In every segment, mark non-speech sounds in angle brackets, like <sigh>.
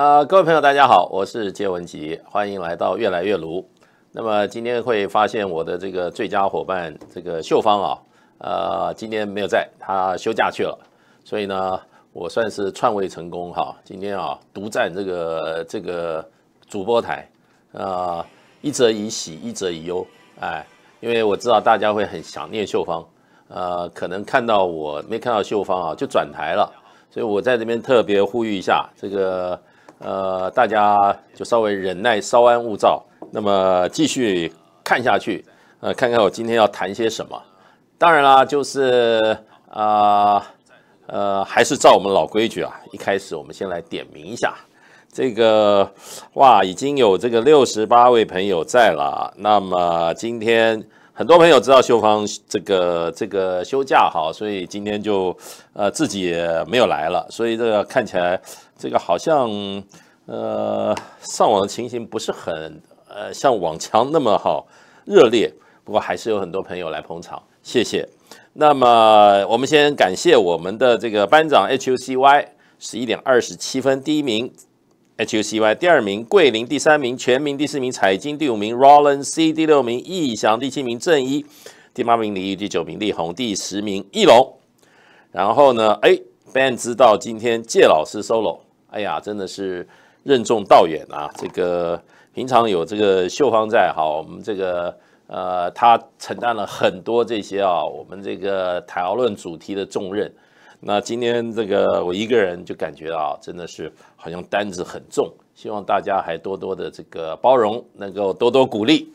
呃，各位朋友，大家好，我是杰文吉，欢迎来到越来越炉。那么今天会发现我的这个最佳伙伴这个秀芳啊，呃，今天没有在，她休假去了，所以呢，我算是篡位成功哈。今天啊，独占这个这个主播台，呃，一则以喜，一则以忧，哎，因为我知道大家会很想念秀芳，呃，可能看到我没看到秀芳啊，就转台了，所以我在这边特别呼吁一下这个。呃，大家就稍微忍耐，稍安勿躁。那么继续看下去，呃，看看我今天要谈些什么。当然啦，就是啊，呃，还是照我们老规矩啊。一开始我们先来点名一下。这个哇，已经有这个六十八位朋友在了。那么今天很多朋友知道秀芳这个这个休假哈，所以今天就呃自己没有来了。所以这个看起来。这个好像，呃，上网的情形不是很，呃，像往常那么好热烈。不过还是有很多朋友来捧场，谢谢。那么我们先感谢我们的这个班长 HUCY，十一点二十七分第一名，HUCY，第二名桂林，第三名全民，第四名彩金，第五名 Roland C，第六名易翔，第七名正一，第八名李毅第九名力红，第十名翼龙。然后呢，哎，Ben 知道今天借老师 solo。哎呀，真的是任重道远啊！这个平常有这个秀芳在哈，我们这个呃，他承担了很多这些啊，我们这个台奥论主题的重任。那今天这个我一个人就感觉啊，真的是好像担子很重。希望大家还多多的这个包容，能够多多鼓励。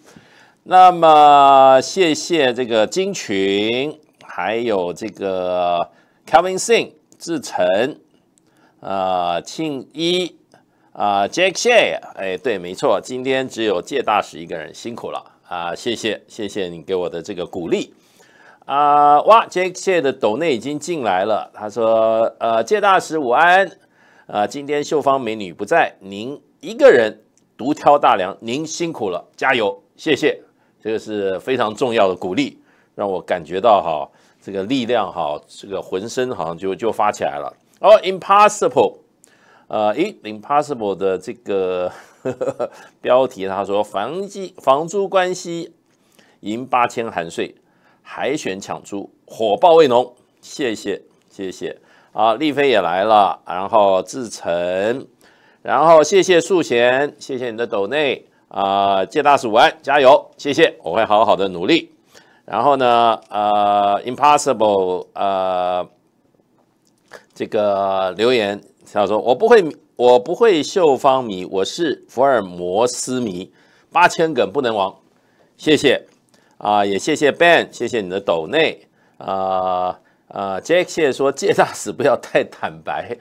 那么谢谢这个金群，还有这个 Kevin Sing 志成。啊，庆一啊，Jack s h a y 哎，对，没错，今天只有介大使一个人，辛苦了啊，谢谢，谢谢你给我的这个鼓励啊，哇，Jack s h a y 的斗内已经进来了，他说，呃，介大使午安，啊，今天秀芳美女不在，您一个人独挑大梁，您辛苦了，加油，谢谢，这个是非常重要的鼓励，让我感觉到哈，这个力量哈，这个浑身好像就就发起来了。哦，Impossible，呃，诶，Impossible 的这个 <laughs> 标题，他说房基房租关系，赢八千含税，海选抢租火爆未浓，谢谢谢谢啊，丽飞也来了，然后志成，然后谢谢素贤，谢谢你的斗内啊，借大使五加油，谢谢，我会好好的努力，然后呢，呃，Impossible，呃。这个留言他说我不会我不会秀方迷我是福尔摩斯迷八千梗不能亡谢谢啊也谢谢 Ben 谢谢你的斗内啊啊 Jack 谢说借大使不要太坦白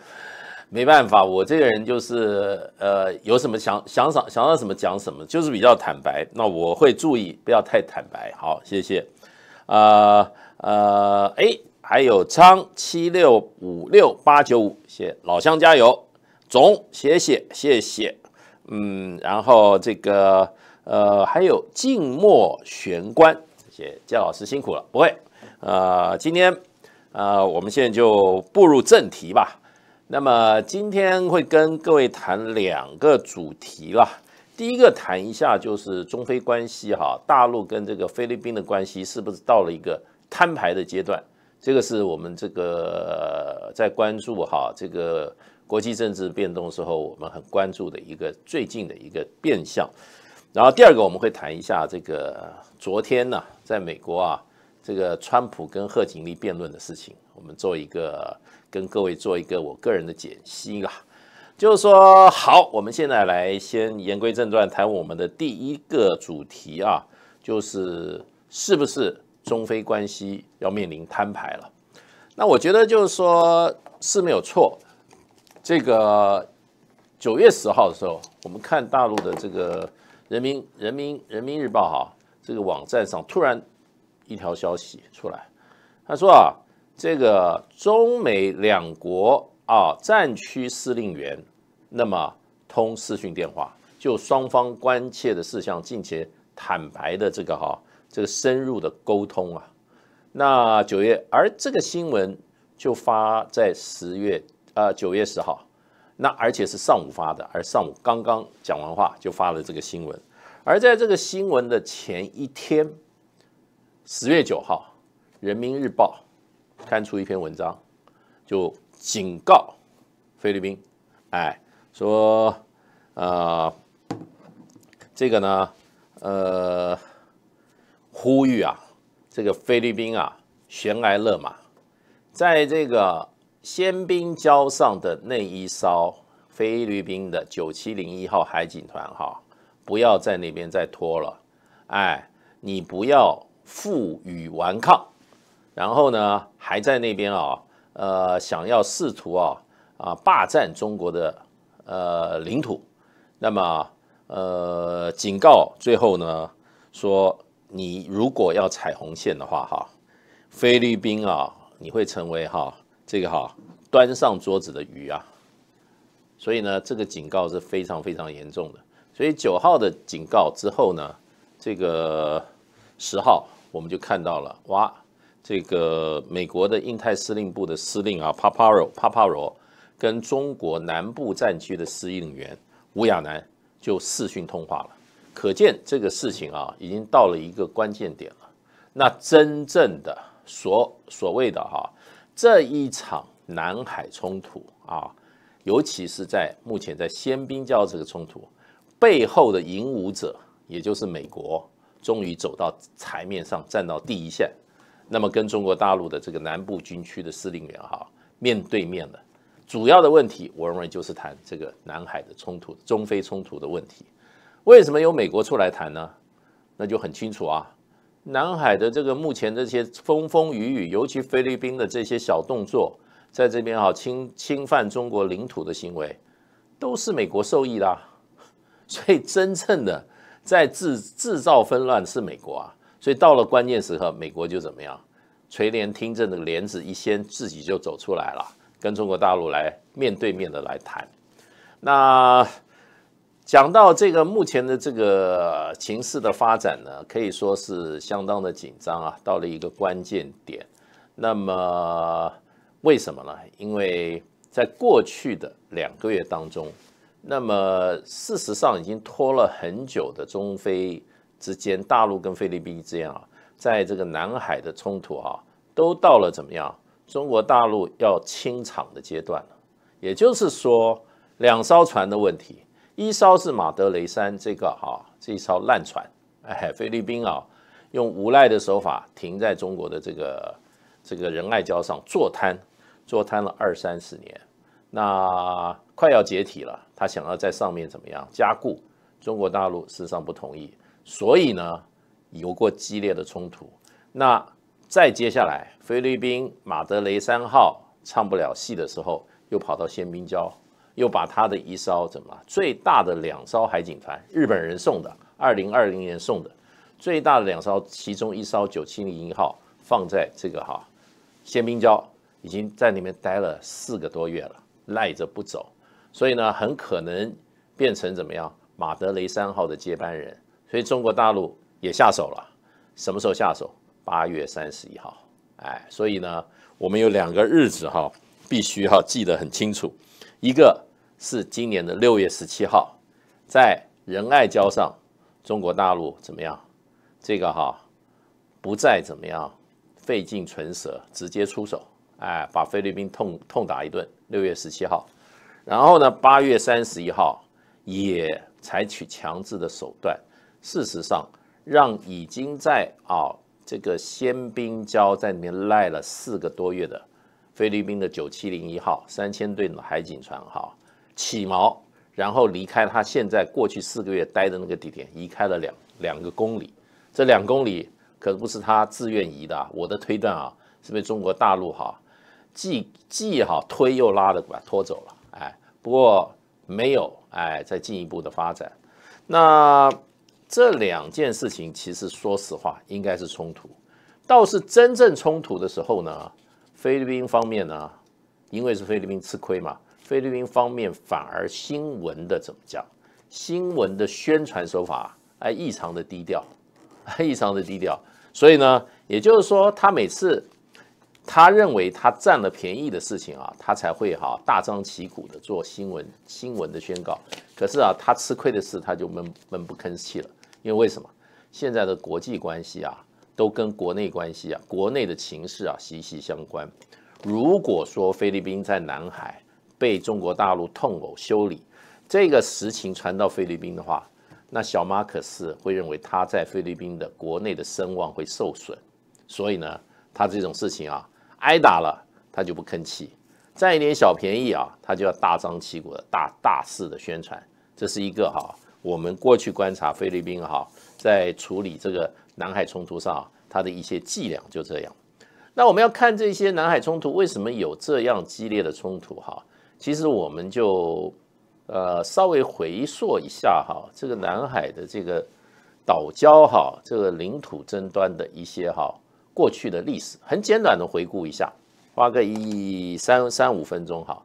没办法我这个人就是呃有什么想想想想到什么讲什么就是比较坦白那我会注意不要太坦白好谢谢啊呃哎。还有昌七六五六八九五，谢老乡加油，总谢谢谢谢，嗯，然后这个呃还有静默玄关，谢谢姜老师辛苦了，不会，呃，今天呃我们现在就步入正题吧。那么今天会跟各位谈两个主题啦。第一个谈一下就是中非关系哈，大陆跟这个菲律宾的关系是不是到了一个摊牌的阶段？这个是我们这个在关注哈，这个国际政治变动时候，我们很关注的一个最近的一个变相。然后第二个，我们会谈一下这个昨天呢，在美国啊，这个川普跟贺锦丽辩论的事情，我们做一个跟各位做一个我个人的解析啦。就是说，好，我们现在来先言归正传，谈我们的第一个主题啊，就是是不是。中非关系要面临摊牌了，那我觉得就是说是没有错。这个九月十号的时候，我们看大陆的这个《人民人民人民日报》哈，这个网站上突然一条消息出来，他说啊，这个中美两国啊战区司令员那么通视讯电话，就双方关切的事项，尽且坦白的这个哈。这个深入的沟通啊，那九月，而这个新闻就发在十月呃，九月十号，那而且是上午发的，而上午刚刚讲完话就发了这个新闻，而在这个新闻的前一天，十月九号，《人民日报》刊出一篇文章，就警告菲律宾，哎，说啊，这个呢，呃。呼吁啊，这个菲律宾啊，悬崖勒马，在这个仙兵礁上的那一艘菲律宾的九七零一号海警船哈，不要在那边再拖了，哎，你不要负隅顽抗，然后呢，还在那边啊，呃，想要试图啊啊霸占中国的呃领土，那么呃，警告最后呢说。你如果要踩红线的话，哈，菲律宾啊，你会成为哈这个哈端上桌子的鱼啊，所以呢，这个警告是非常非常严重的。所以九号的警告之后呢，这个十号我们就看到了哇，这个美国的印太司令部的司令啊，帕帕罗帕帕罗跟中国南部战区的司令员吴亚南就视讯通话了。可见这个事情啊，已经到了一个关键点了。那真正的所所谓的哈，这一场南海冲突啊，尤其是在目前在先兵礁这个冲突背后的引武者，也就是美国，终于走到台面上，站到第一线，那么跟中国大陆的这个南部军区的司令员哈面对面了。主要的问题，我认为就是谈这个南海的冲突、中非冲突的问题。为什么由美国出来谈呢？那就很清楚啊。南海的这个目前这些风风雨雨，尤其菲律宾的这些小动作，在这边啊侵侵犯中国领土的行为，都是美国受益的。<laughs> 所以真正的在制制造纷乱是美国啊。所以到了关键时刻，美国就怎么样垂帘听政的帘子一掀，自己就走出来了，跟中国大陆来面对面的来谈。那。讲到这个目前的这个形势的发展呢，可以说是相当的紧张啊，到了一个关键点。那么为什么呢？因为在过去的两个月当中，那么事实上已经拖了很久的中非之间、大陆跟菲律宾之间啊，在这个南海的冲突啊，都到了怎么样？中国大陆要清场的阶段了。也就是说，两艘船的问题。一艘是马德雷山，这个哈，这一艘烂船，哎，菲律宾啊，用无赖的手法停在中国的这个这个仁爱礁上坐滩，坐滩了二三十年，那快要解体了，他想要在上面怎么样加固？中国大陆事实上不同意，所以呢有过激烈的冲突。那再接下来，菲律宾马德雷山号唱不了戏的时候，又跑到仙宾礁。又把他的一艘怎么最大的两艘海警船，日本人送的，二零二零年送的最大的两艘，其中一艘九七零一号放在这个哈，宪兵礁已经在里面待了四个多月了，赖着不走，所以呢，很可能变成怎么样马德雷三号的接班人，所以中国大陆也下手了，什么时候下手？八月三十一号，哎，所以呢，我们有两个日子哈，必须要记得很清楚。一个是今年的六月十七号，在仁爱礁上，中国大陆怎么样？这个哈，不再怎么样，费尽唇舌，直接出手，哎，把菲律宾痛痛打一顿。六月十七号，然后呢，八月三十一号也采取强制的手段，事实上让已经在啊这个仙兵礁在里面赖了四个多月的。菲律宾的九七零一号三千吨的海警船哈起锚，然后离开他现在过去四个月待的那个地点，移开了两两个公里，这两公里可不是他自愿移的，我的推断啊，是被中国大陆哈既既哈推又拉的把拖走了，哎，不过没有哎，再进一步的发展，那这两件事情其实说实话应该是冲突，倒是真正冲突的时候呢。菲律宾方面呢，因为是菲律宾吃亏嘛，菲律宾方面反而新闻的怎么讲？新闻的宣传手法哎异常的低调，<laughs> 异常的低调。所以呢，也就是说他每次他认为他占了便宜的事情啊，他才会哈大张旗鼓的做新闻新闻的宣告。可是啊，他吃亏的事他就闷闷不吭气了。因为为什么现在的国际关系啊？都跟国内关系啊，国内的情势啊息息相关。如果说菲律宾在南海被中国大陆痛殴修理，这个实情传到菲律宾的话，那小马可是会认为他在菲律宾的国内的声望会受损。所以呢，他这种事情啊，挨打了他就不吭气，占一点小便宜啊，他就要大张旗鼓的大大肆的宣传。这是一个哈，我们过去观察菲律宾哈，在处理这个。南海冲突上，它的一些伎俩就这样。那我们要看这些南海冲突为什么有这样激烈的冲突？哈，其实我们就呃稍微回溯一下哈，这个南海的这个岛礁哈，这个领土争端的一些哈过去的历史，很简短的回顾一下，花个一三三五分钟哈。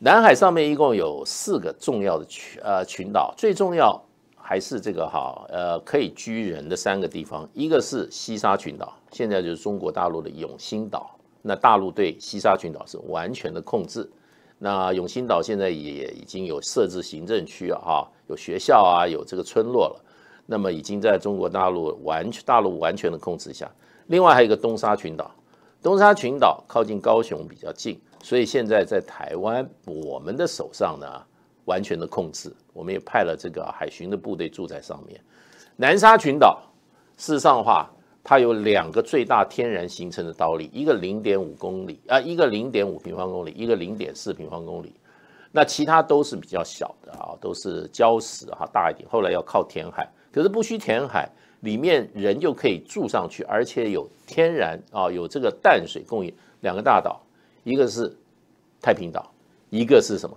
南海上面一共有四个重要的群呃群岛，最重要。还是这个哈，呃，可以居人的三个地方，一个是西沙群岛，现在就是中国大陆的永兴岛，那大陆对西沙群岛是完全的控制。那永兴岛现在也已经有设置行政区啊，有学校啊，有这个村落了，那么已经在中国大陆完全大陆完全的控制下。另外还有一个东沙群岛，东沙群岛靠近高雄比较近，所以现在在台湾我们的手上呢。完全的控制，我们也派了这个海巡的部队住在上面。南沙群岛事实上的话，它有两个最大天然形成的岛屿，一个零点五公里啊，一个零点五平方公里，一个零点四平方公里。那其他都是比较小的啊，都是礁石哈，大一点，后来要靠填海。可是不需填海，里面人就可以住上去，而且有天然啊，有这个淡水供应。两个大岛，一个是太平岛，一个是什么？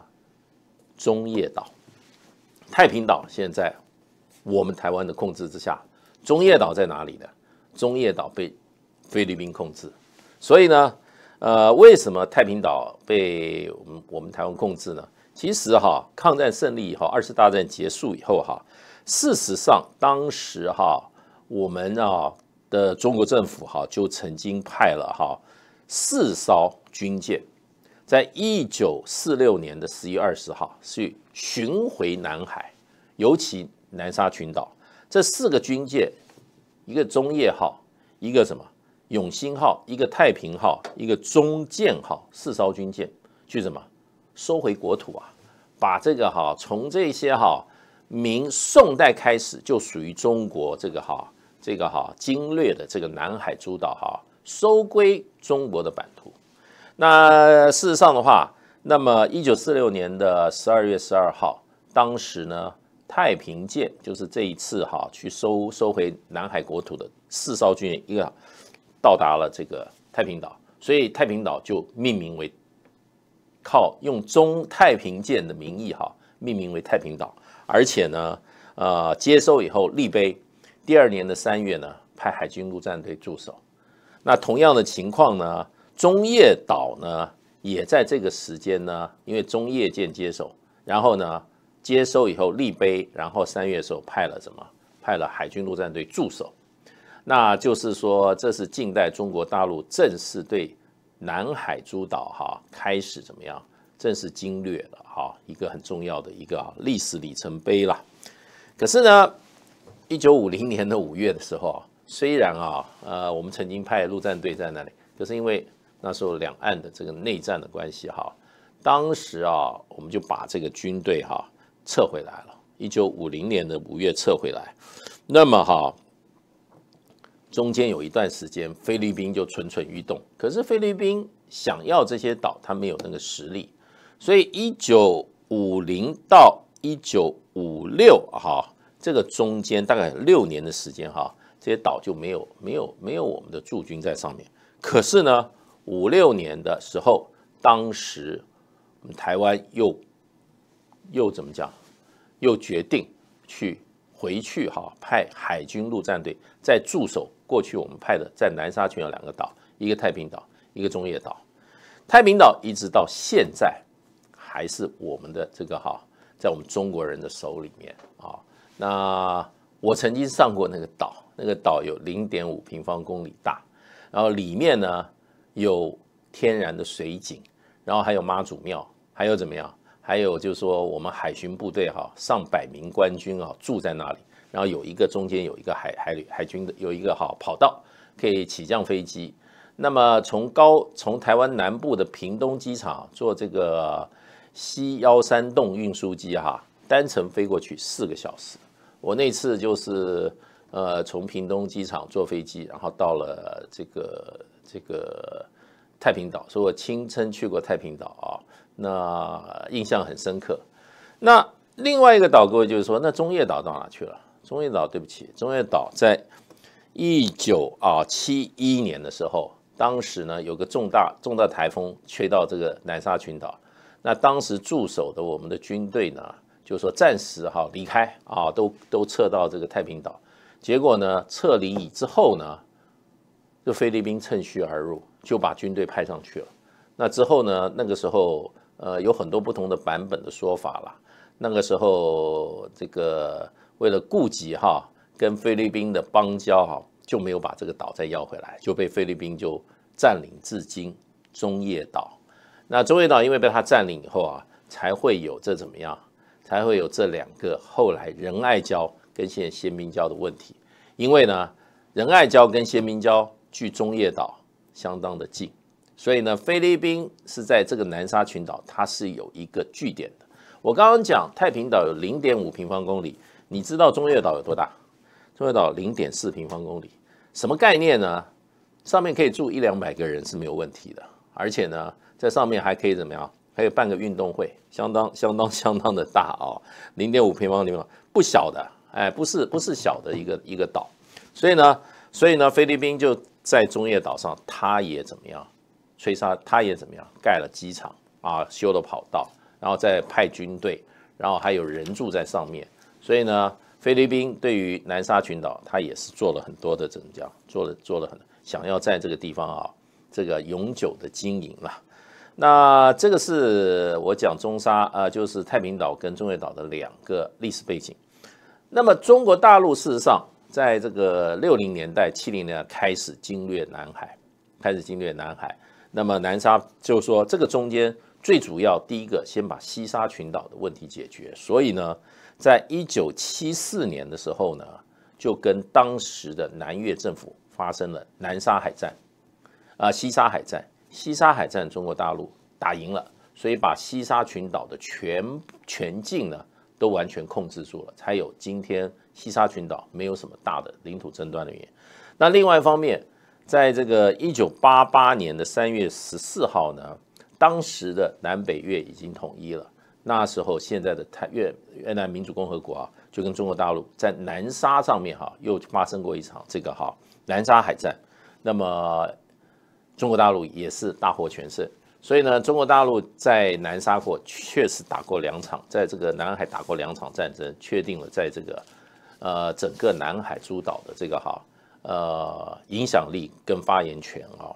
中业岛、太平岛现在我们台湾的控制之下，中业岛在哪里呢？中业岛被菲律宾控制，所以呢，呃，为什么太平岛被我们我们台湾控制呢？其实哈，抗战胜利以后，二次大战结束以后哈，事实上当时哈，我们啊的中国政府哈就曾经派了哈四艘军舰。在一九四六年的十一二十号，去巡回南海，尤其南沙群岛，这四个军舰，一个中业号，一个什么永兴号，一个太平号，一个中建号，四艘军舰去什么收回国土啊？把这个哈从这些哈明宋代开始就属于中国这个哈这个哈经略的这个南海诸岛哈收归中国的版图。那事实上的话，那么一九四六年的十二月十二号，当时呢，太平舰就是这一次哈去收收回南海国土的四艘军舰一个到达了这个太平岛，所以太平岛就命名为靠用中太平舰的名义哈命名为太平岛，而且呢，呃，接收以后立碑，第二年的三月呢，派海军陆战队驻守，那同样的情况呢。中业岛呢也在这个时间呢，因为中业舰接手，然后呢接收以后立碑，然后三月的时候派了什么？派了海军陆战队驻守，那就是说这是近代中国大陆正式对南海诸岛哈开始怎么样？正式经略了哈，一个很重要的一个历史里程碑了。可是呢，一九五零年的五月的时候，虽然啊呃我们曾经派陆战队在那里，可是因为。那时候两岸的这个内战的关系哈，当时啊，我们就把这个军队哈撤回来了。一九五零年的五月撤回来，那么哈，中间有一段时间菲律宾就蠢蠢欲动，可是菲律宾想要这些岛，他没有那个实力，所以一九五零到一九五六哈，这个中间大概六年的时间哈，这些岛就没有没有没有我们的驻军在上面，可是呢。五六年的时候，当时台湾又又怎么讲？又决定去回去哈，派海军陆战队在驻守。过去我们派的在南沙群岛两个岛，一个太平岛，一个中业岛。太平岛一直到现在还是我们的这个哈，在我们中国人的手里面啊。那我曾经上过那个岛，那个岛有零点五平方公里大，然后里面呢。有天然的水井，然后还有妈祖庙，还有怎么样？还有就是说我们海巡部队哈，上百名官军啊住在那里，然后有一个中间有一个海海旅海军的有一个哈跑道，可以起降飞机。那么从高从台湾南部的屏东机场坐这个 C 幺三洞运输机哈，单程飞过去四个小时。我那次就是呃从屏东机场坐飞机，然后到了这个。这个太平岛，说我亲身去过太平岛啊，那印象很深刻。那另外一个岛各位就是说，那中业岛到哪去了？中业岛，对不起，中业岛在一九啊七一年的时候，当时呢有个重大重大台风吹到这个南沙群岛，那当时驻守的我们的军队呢，就说暂时哈离开啊，都都撤到这个太平岛。结果呢，撤离之后呢？就菲律宾趁虚而入，就把军队派上去了。那之后呢？那个时候，呃，有很多不同的版本的说法啦。那个时候，这个为了顾及哈跟菲律宾的邦交哈，就没有把这个岛再要回来，就被菲律宾就占领至今。中叶岛，那中叶岛因为被他占领以后啊，才会有这怎么样？才会有这两个后来仁爱礁跟现在鲜明礁的问题。因为呢，仁爱礁跟鲜明礁。距中叶岛相当的近，所以呢，菲律宾是在这个南沙群岛，它是有一个据点的。我刚刚讲太平岛有零点五平方公里，你知道中叶岛有多大？中叶岛零点四平方公里，什么概念呢？上面可以住一两百个人是没有问题的，而且呢，在上面还可以怎么样？还有办个运动会，相当相当相当的大哦，零点五平方公里，不小的，哎，不是不是小的一个一个岛，所以呢，所以呢，菲律宾就。在中业岛上，他也怎么样？吹沙，他也怎么样？盖了机场啊，修了跑道，然后再派军队，然后还有人住在上面。所以呢，菲律宾对于南沙群岛，他也是做了很多的么讲，做了做了很想要在这个地方啊，这个永久的经营了。那这个是我讲中沙，呃，就是太平岛跟中业岛的两个历史背景。那么中国大陆事实上。在这个六零年代、七零年代开始侵略南海，开始侵略南海。那么南沙就是说，这个中间最主要第一个，先把西沙群岛的问题解决。所以呢，在一九七四年的时候呢，就跟当时的南越政府发生了南沙海战，啊，西沙海战。西沙海战，中国大陆打赢了，所以把西沙群岛的全全境呢都完全控制住了，才有今天。西沙群岛没有什么大的领土争端的，原因。那另外一方面，在这个一九八八年的三月十四号呢，当时的南北越已经统一了。那时候，现在的泰越越南民主共和国啊，就跟中国大陆在南沙上面哈，又发生过一场这个哈南沙海战。那么，中国大陆也是大获全胜。所以呢，中国大陆在南沙过确实打过两场，在这个南海打过两场战争，确定了在这个。呃，整个南海诸岛的这个哈呃影响力跟发言权啊，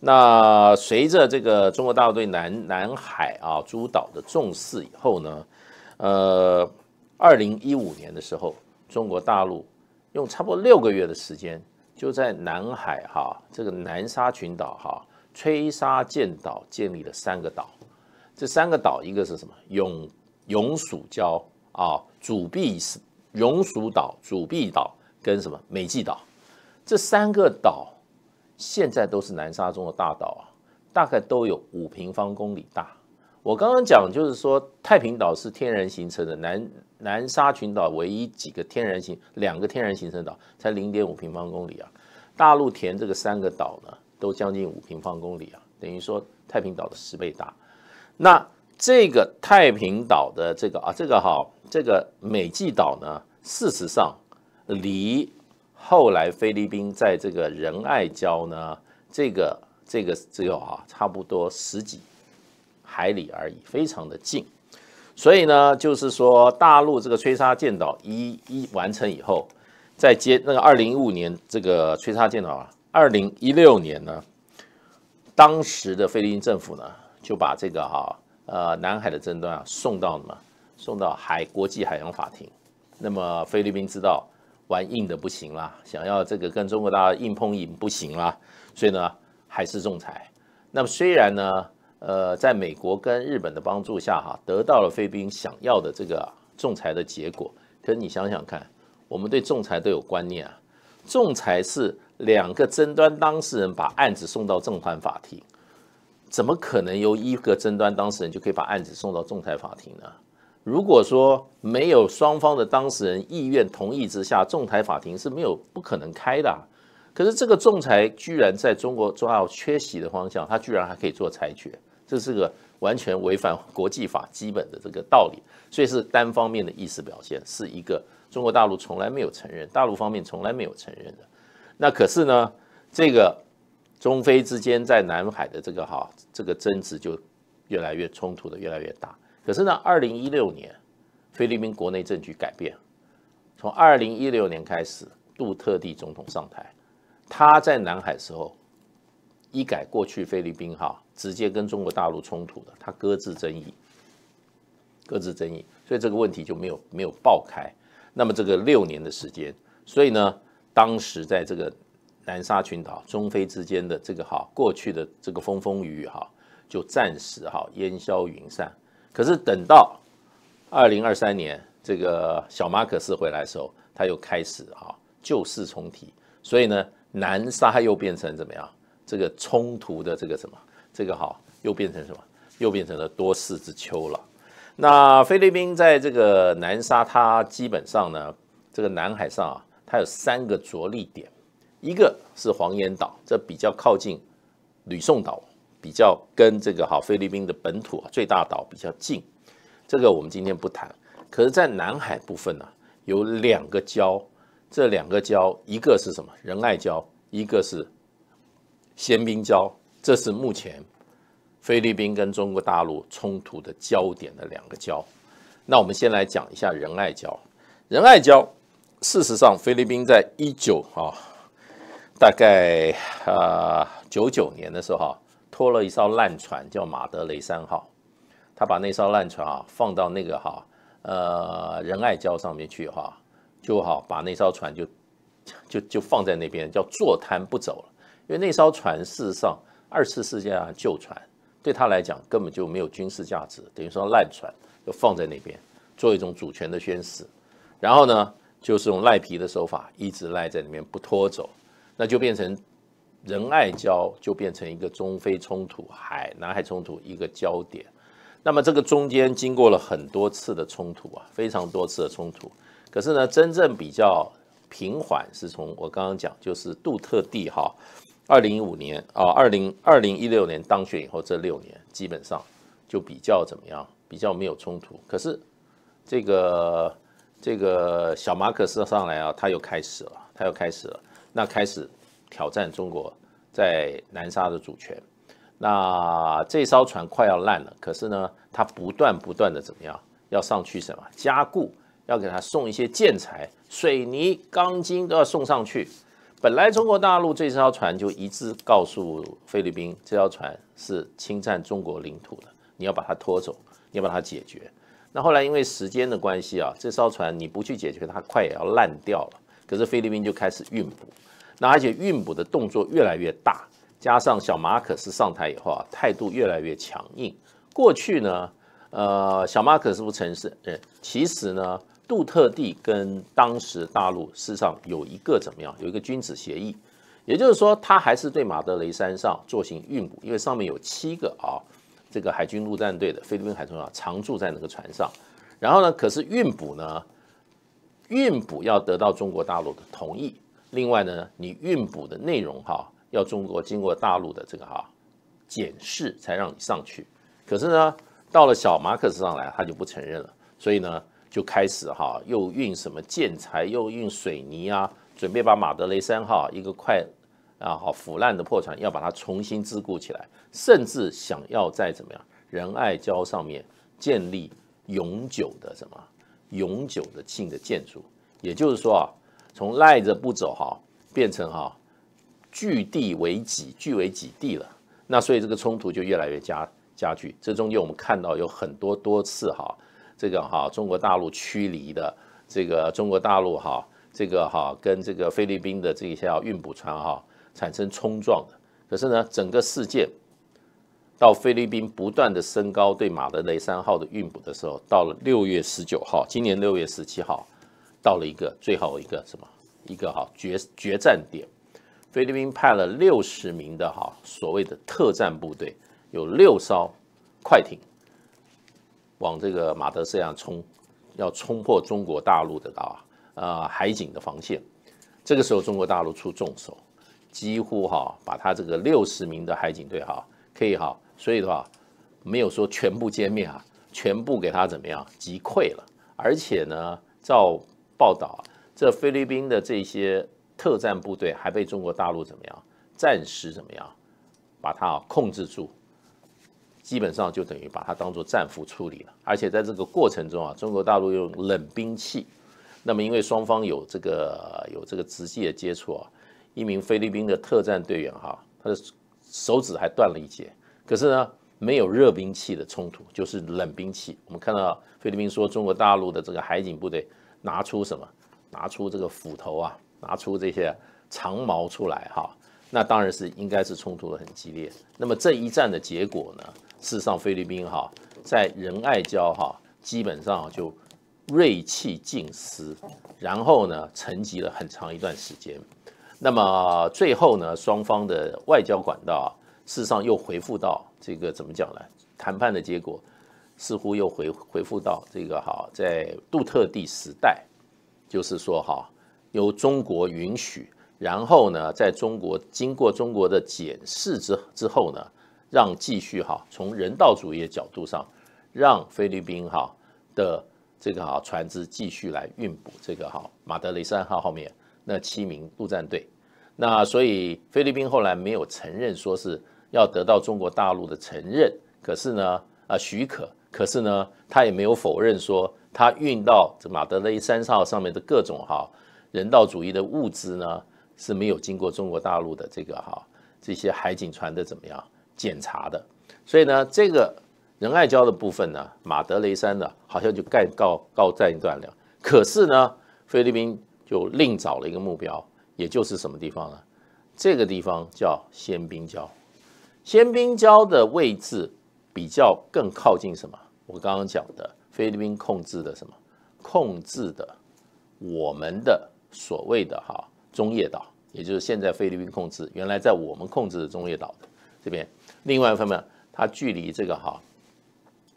那随着这个中国大陆对南南海啊诸岛的重视以后呢，呃，二零一五年的时候，中国大陆用差不多六个月的时间，就在南海哈这个南沙群岛哈吹沙建岛建立了三个岛，这三个岛一个是什么永永暑礁啊，主壁是。榕树岛、主碧岛跟什么美济岛，这三个岛现在都是南沙中的大岛啊，大概都有五平方公里大。我刚刚讲就是说，太平岛是天然形成的，南南沙群岛唯一几个天然形两个天然形成岛才零点五平方公里啊，大陆填这个三个岛呢，都将近五平方公里啊，等于说太平岛的十倍大。那这个太平岛的这个啊，这个哈，这个美济岛呢，事实上离后来菲律宾在这个仁爱礁呢，这个这个只有啊，差不多十几海里而已，非常的近。所以呢，就是说大陆这个吹沙建岛一一完成以后，在接那个二零一五年这个吹沙建岛啊，二零一六年呢，当时的菲律宾政府呢就把这个哈。呃，南海的争端啊送到什么？送到海国际海洋法庭。那么菲律宾知道玩硬的不行啦，想要这个跟中国大陆硬碰硬不行啦，所以呢，还是仲裁。那么虽然呢，呃，在美国跟日本的帮助下哈，得到了菲律宾想要的这个仲裁的结果。可你想想看，我们对仲裁都有观念啊，仲裁是两个争端当事人把案子送到正判法庭。怎么可能由一个争端当事人就可以把案子送到仲裁法庭呢？如果说没有双方的当事人意愿同意之下，仲裁法庭是没有不可能开的。可是这个仲裁居然在中国做到缺席的方向，他居然还可以做裁决，这是个完全违反国际法基本的这个道理，所以是单方面的意思表现，是一个中国大陆从来没有承认，大陆方面从来没有承认的。那可是呢，这个。中非之间在南海的这个哈这个争执就越来越冲突的越来越大。可是呢，二零一六年菲律宾国内政局改变，从二零一六年开始，杜特地总统上台，他在南海时候一改过去菲律宾哈直接跟中国大陆冲突的，他搁置争议，搁置争议，所以这个问题就没有没有爆开。那么这个六年的时间，所以呢，当时在这个。南沙群岛中非之间的这个哈过去的这个风风雨雨哈就暂时哈烟消云散，可是等到二零二三年这个小马可斯回来时候，他又开始哈旧事重提，所以呢南沙又变成怎么样？这个冲突的这个什么这个哈又变成什么？又变成了多事之秋了。那菲律宾在这个南沙，它基本上呢这个南海上啊，它有三个着力点。一个是黄岩岛，这比较靠近吕宋岛，比较跟这个好菲律宾的本土啊最大岛比较近。这个我们今天不谈。可是，在南海部分呢，有两个礁，这两个礁，一个是什么仁爱礁，一个是仙兵礁。这是目前菲律宾跟中国大陆冲突的焦点的两个礁。那我们先来讲一下仁爱礁。仁爱礁，事实上，菲律宾在一九啊。大概啊，九九年的时候，哈，拖了一艘烂船，叫马德雷三号，他把那艘烂船啊放到那个哈，呃，仁爱礁上面去，哈，就好把那艘船就就就放在那边，叫坐滩不走了。因为那艘船事实上二次世界战旧船，对他来讲根本就没有军事价值，等于说烂船，就放在那边，做一种主权的宣示。然后呢，就是用赖皮的手法，一直赖在里面不拖走。那就变成仁爱礁，就变成一个中非冲突、海南海冲突一个焦点。那么这个中间经过了很多次的冲突啊，非常多次的冲突。可是呢，真正比较平缓是从我刚刚讲，就是杜特地哈，二零一五年啊，二零二零一六年当选以后这六年，基本上就比较怎么样，比较没有冲突。可是这个这个小马克思上来啊，他又开始了，他又开始了。那开始挑战中国在南沙的主权。那这艘船快要烂了，可是呢，它不断不断的怎么样？要上去什么？加固，要给它送一些建材、水泥、钢筋都要送上去。本来中国大陆这艘船就一直告诉菲律宾，这艘船是侵占中国领土的，你要把它拖走，你要把它解决。那后来因为时间的关系啊，这艘船你不去解决，它快也要烂掉了。可是菲律宾就开始运补，那而且运补的动作越来越大，加上小马可斯上台以后啊，态度越来越强硬。过去呢，呃，小马可斯不承认，呃，其实呢，杜特地跟当时大陆事实上有一个怎么样？有一个君子协议，也就是说他还是对马德雷山上进行运补，因为上面有七个啊，这个海军陆战队的菲律宾海军啊，常驻在那个船上。然后呢，可是运补呢？运补要得到中国大陆的同意，另外呢，你运补的内容哈，要中国经过大陆的这个哈检视才让你上去。可是呢，到了小马克思上来，他就不承认了，所以呢，就开始哈，又运什么建材，又运水泥啊，准备把马德雷三号一个快啊好腐烂的破船要把它重新支固起来，甚至想要在怎么样仁爱礁上面建立永久的什么。永久的禁的建筑，也就是说啊，从赖着不走哈，变成哈，据地为己，据为己地了。那所以这个冲突就越来越加加剧。这中间我们看到有很多多次哈，这个哈中国大陆驱离的这个中国大陆哈，这个哈跟这个菲律宾的这一条运补船哈产生冲撞的。可是呢，整个世界。到菲律宾不断的升高对马德雷三号的运补的时候，到了六月十九号，今年六月十七号，到了一个最后一个什么一个哈决决战点，菲律宾派了六十名的哈所谓的特战部队，有六艘快艇，往这个马德斯亚冲，要冲破中国大陆的啊呃海警的防线，这个时候中国大陆出重手，几乎哈把他这个六十名的海警队哈可以哈。所以的话，没有说全部歼灭啊，全部给他怎么样击溃了。而且呢，照报道，这菲律宾的这些特战部队还被中国大陆怎么样暂时怎么样，把它控制住，基本上就等于把它当做战俘处理了。而且在这个过程中啊，中国大陆用冷兵器，那么因为双方有这个有这个直接的接触啊，一名菲律宾的特战队员哈，他的手指还断了一截。可是呢，没有热兵器的冲突，就是冷兵器。我们看到菲律宾说，中国大陆的这个海警部队拿出什么？拿出这个斧头啊，拿出这些长矛出来哈。那当然是应该是冲突的很激烈。那么这一战的结果呢，事实上菲律宾哈在仁爱礁哈基本上就锐气尽失，然后呢，沉寂了很长一段时间。那么最后呢，双方的外交管道。事实上又回复到这个怎么讲呢？谈判的结果似乎又回回复到这个哈，在杜特地时代，就是说哈，由中国允许，然后呢，在中国经过中国的检视之之后呢，让继续哈，从人道主义的角度上，让菲律宾哈的这个哈船只继续来运补这个哈马德雷三号后面那七名陆战队。那所以菲律宾后来没有承认说是。要得到中国大陆的承认，可是呢，啊，许可，可是呢，他也没有否认说他运到这马德雷山号上面的各种哈人道主义的物资呢是没有经过中国大陆的这个哈这些海警船的怎么样检查的。所以呢，这个仁爱礁的部分呢，马德雷山呢好像就盖告告站一段了。可是呢，菲律宾就另找了一个目标，也就是什么地方呢？这个地方叫仙宾礁。尖兵礁的位置比较更靠近什么？我刚刚讲的菲律宾控制的什么？控制的我们的所谓的哈中业岛，也就是现在菲律宾控制原来在我们控制的中业岛这边。另外一方面，它距离这个哈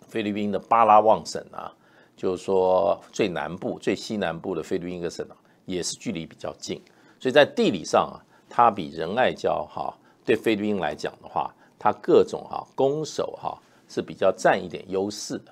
菲律宾的巴拉望省啊，就是说最南部、最西南部的菲律宾个省啊，也是距离比较近。所以在地理上啊，它比仁爱礁哈对菲律宾来讲的话。它各种哈攻守哈是比较占一点优势的，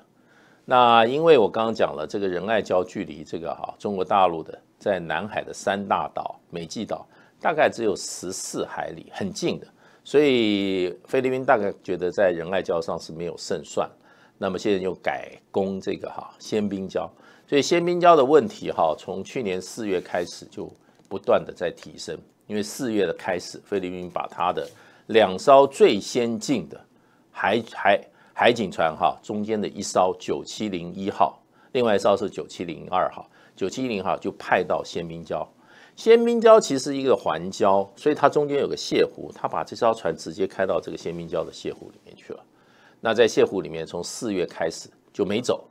那因为我刚刚讲了这个仁爱礁距离这个哈中国大陆的在南海的三大岛美济岛大概只有十四海里，很近的，所以菲律宾大概觉得在仁爱礁上是没有胜算，那么现在又改攻这个哈仙兵礁，所以仙兵礁的问题哈从去年四月开始就不断的在提升，因为四月的开始菲律宾把它的两艘最先进的海海海警船哈，中间的一艘九七零一号，另外一艘是九七零二号，九七零号就派到仙兵礁。仙兵礁其实一个环礁，所以它中间有个泻湖，它把这艘船直接开到这个仙兵礁的泻湖里面去了。那在泻湖里面，从四月开始就没走。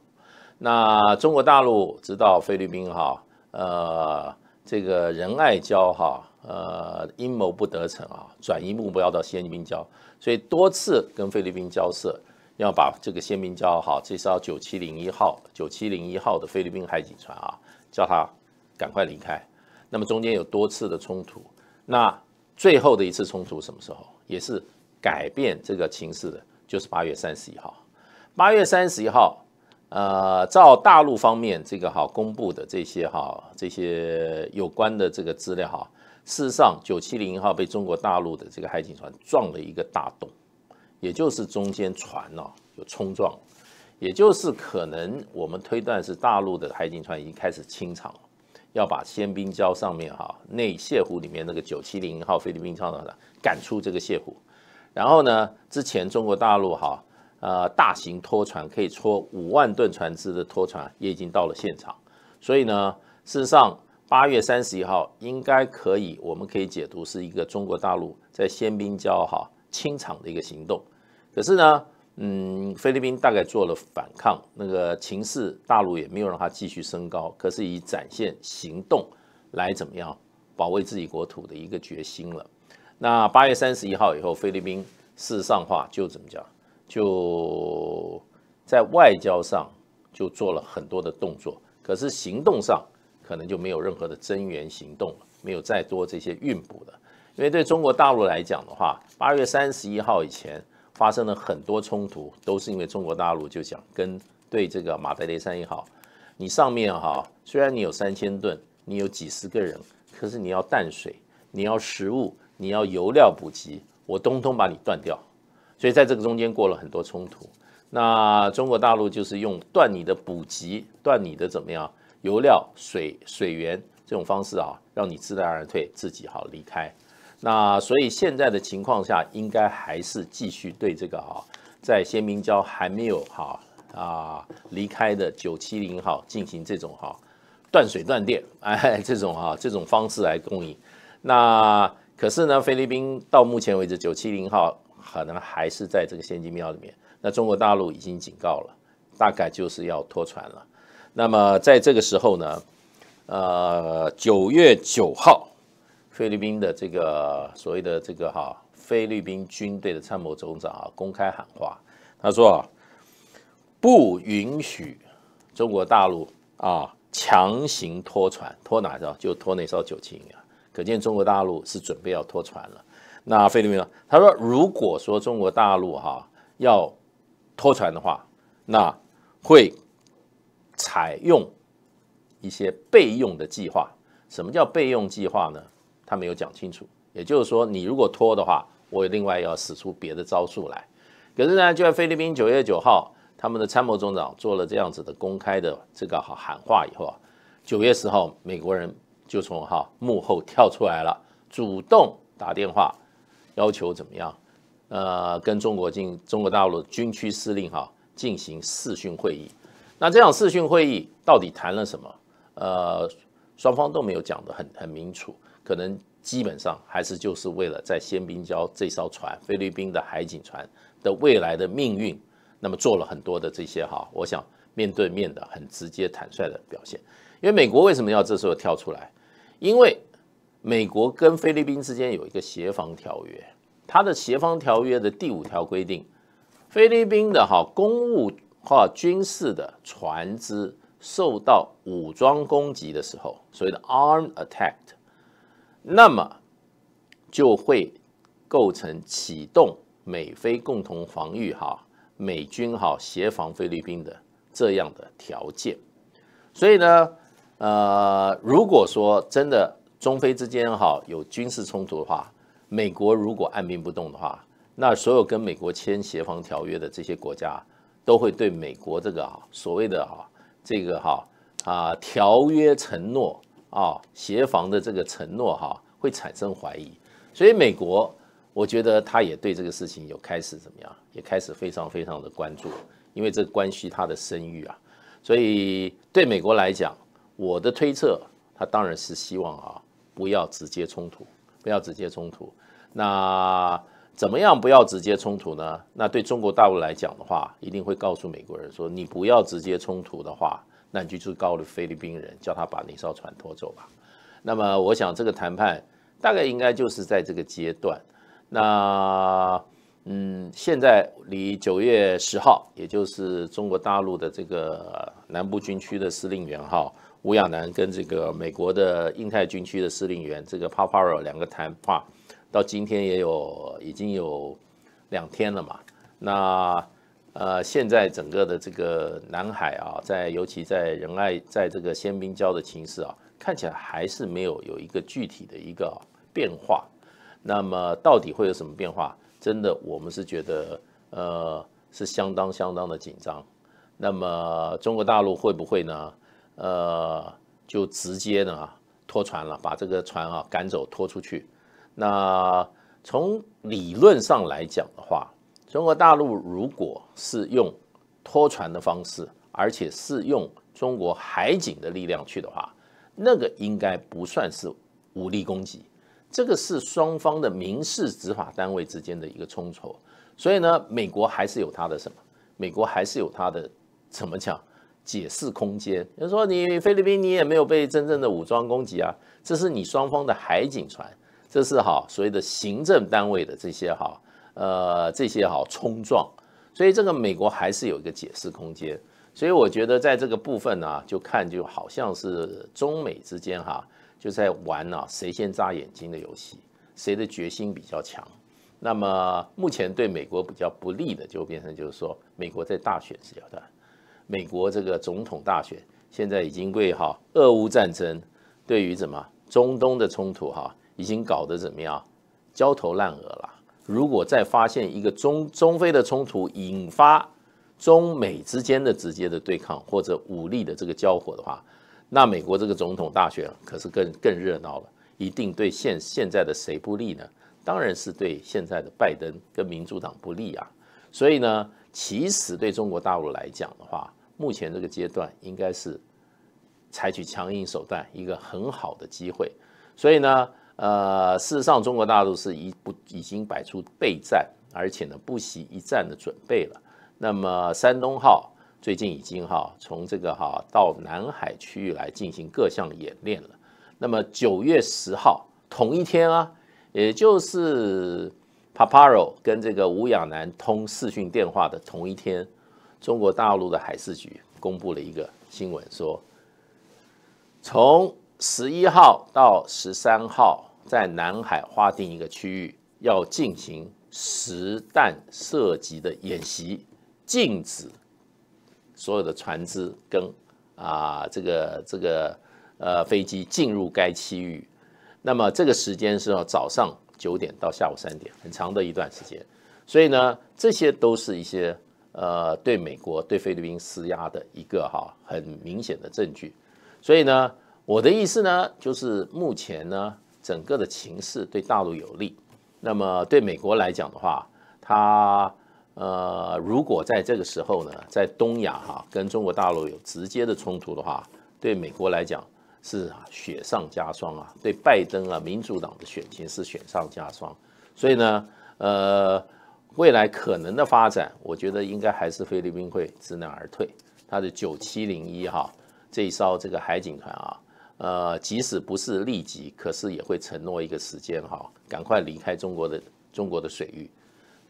那中国大陆直到菲律宾哈，呃，这个仁爱礁哈。呃，阴谋不得逞啊，转移目标到仙律礁，所以多次跟菲律宾交涉，要把这个仙律礁哈、这艘九七零一号、九七零一号的菲律宾海警船啊，叫他赶快离开。那么中间有多次的冲突，那最后的一次冲突什么时候？也是改变这个情势的，就是八月三十一号。八月三十一号，呃，照大陆方面这个哈公布的这些哈这些有关的这个资料哈。事实上，970号被中国大陆的这个海警船撞了一个大洞，也就是中间船呢有冲撞，也就是可能我们推断是大陆的海警船已经开始清场了，要把仙宾礁上面哈内泻湖里面那个970号菲律宾船的赶出这个泻湖，然后呢，之前中国大陆哈呃大型拖船可以拖五万吨船只的拖船也已经到了现场，所以呢，事实上。八月三十一号应该可以，我们可以解读是一个中国大陆在仙宾礁哈清场的一个行动。可是呢，嗯，菲律宾大概做了反抗，那个情势大陆也没有让它继续升高。可是以展现行动来怎么样保卫自己国土的一个决心了。那八月三十一号以后，菲律宾事实上话就怎么讲，就在外交上就做了很多的动作，可是行动上。可能就没有任何的增援行动了，没有再多这些运补的，因为对中国大陆来讲的话，八月三十一号以前发生了很多冲突，都是因为中国大陆就讲跟对这个马德雷山也好，你上面哈虽然你有三千吨，你有几十个人，可是你要淡水，你要食物，你要油料补给，我通通把你断掉，所以在这个中间过了很多冲突，那中国大陆就是用断你的补给，断你的怎么样？油料、水水源这种方式啊，让你自然而然退，自己好离开。那所以现在的情况下，应该还是继续对这个哈，在先明礁还没有哈啊离开的九七零号进行这种哈断水断电，哎，这种哈这种方式来供应。那可是呢，菲律宾到目前为止九七零号可能还是在这个仙进庙里面。那中国大陆已经警告了，大概就是要拖船了。那么在这个时候呢，呃，九月九号，菲律宾的这个所谓的这个哈菲律宾军队的参谋总长啊，公开喊话，他说不允许中国大陆啊强行拖船，拖哪艘就拖哪艘九七啊。可见中国大陆是准备要拖船了。那菲律宾呢？他说，如果说中国大陆哈要拖船的话，那会。采用一些备用的计划，什么叫备用计划呢？他没有讲清楚。也就是说，你如果拖的话，我另外要使出别的招数来。可是呢，就在菲律宾九月九号，他们的参谋总长做了这样子的公开的这个喊话以后啊，九月十号，美国人就从哈幕后跳出来了，主动打电话要求怎么样？呃，跟中国进中国大陆军区司令哈进行视讯会议。那这场视讯会议到底谈了什么？呃，双方都没有讲得很很明楚，可能基本上还是就是为了在仙宾礁这艘船、菲律宾的海警船的未来的命运，那么做了很多的这些哈。我想面对面的很直接坦率的表现，因为美国为什么要这时候跳出来？因为美国跟菲律宾之间有一个协防条约，它的协防条约的第五条规定，菲律宾的哈公务。或军事的船只受到武装攻击的时候，所谓的 armed attack，那么就会构成启动美菲共同防御哈美军哈协防菲律宾的这样的条件。所以呢，呃，如果说真的中菲之间哈有军事冲突的话，美国如果按兵不动的话，那所有跟美国签协防条约的这些国家。都会对美国这个所谓的哈这个哈啊条约承诺啊协防的这个承诺哈会产生怀疑，所以美国我觉得他也对这个事情有开始怎么样，也开始非常非常的关注，因为这关系他的声誉啊。所以对美国来讲，我的推测，他当然是希望啊不要直接冲突，不要直接冲突。那。怎么样不要直接冲突呢？那对中国大陆来讲的话，一定会告诉美国人说，你不要直接冲突的话，那你就去告诉菲律宾人，叫他把那艘船拖走吧。那么，我想这个谈判大概应该就是在这个阶段。那嗯，现在离九月十号，也就是中国大陆的这个南部军区的司令员哈吴亚南跟这个美国的印太军区的司令员这个帕帕罗两个谈话。到今天也有已经有两天了嘛？那呃，现在整个的这个南海啊，在尤其在仁爱，在这个仙宾礁的情势啊，看起来还是没有有一个具体的一个变化。那么到底会有什么变化？真的，我们是觉得呃是相当相当的紧张。那么中国大陆会不会呢？呃，就直接呢拖船了，把这个船啊赶走，拖出去。那从理论上来讲的话，中国大陆如果是用拖船的方式，而且是用中国海警的力量去的话，那个应该不算是武力攻击，这个是双方的民事执法单位之间的一个冲突。所以呢，美国还是有它的什么？美国还是有它的怎么讲？解释空间。比如说，你菲律宾你也没有被真正的武装攻击啊，这是你双方的海警船。这是哈所谓的行政单位的这些哈，呃，这些哈冲撞，所以这个美国还是有一个解释空间。所以我觉得在这个部分呢，就看就好像是中美之间哈，就在玩呢谁先眨眼睛的游戏，谁的决心比较强。那么目前对美国比较不利的就变成就是说，美国在大选时间段，美国这个总统大选现在已经为哈俄乌战争对于什么中东的冲突哈。已经搞得怎么样焦头烂额了？如果再发现一个中中非的冲突引发中美之间的直接的对抗或者武力的这个交火的话，那美国这个总统大选可是更更热闹了，一定对现现在的谁不利呢？当然是对现在的拜登跟民主党不利啊。所以呢，其实对中国大陆来讲的话，目前这个阶段应该是采取强硬手段一个很好的机会。所以呢。呃，事实上，中国大陆是一不已经摆出备战，而且呢，不惜一战的准备了。那么，山东号最近已经哈从这个哈到南海区域来进行各项演练了。那么，九月十号同一天啊，也就是帕帕 o 跟这个吴亚南通视讯电话的同一天，中国大陆的海事局公布了一个新闻，说从十一号到十三号。在南海划定一个区域，要进行实弹射击的演习，禁止所有的船只跟啊这个这个呃飞机进入该区域。那么这个时间是早上九点到下午三点，很长的一段时间。所以呢，这些都是一些呃对美国对菲律宾施压的一个哈很明显的证据。所以呢，我的意思呢，就是目前呢。整个的情势对大陆有利，那么对美国来讲的话，它呃如果在这个时候呢，在东亚哈跟中国大陆有直接的冲突的话，对美国来讲是雪上加霜啊，对拜登啊民主党的选情是雪上加霜。所以呢，呃，未来可能的发展，我觉得应该还是菲律宾会知难而退，它的九七零一哈这一艘这个海警船啊。呃，即使不是立即，可是也会承诺一个时间哈，赶快离开中国的中国的水域。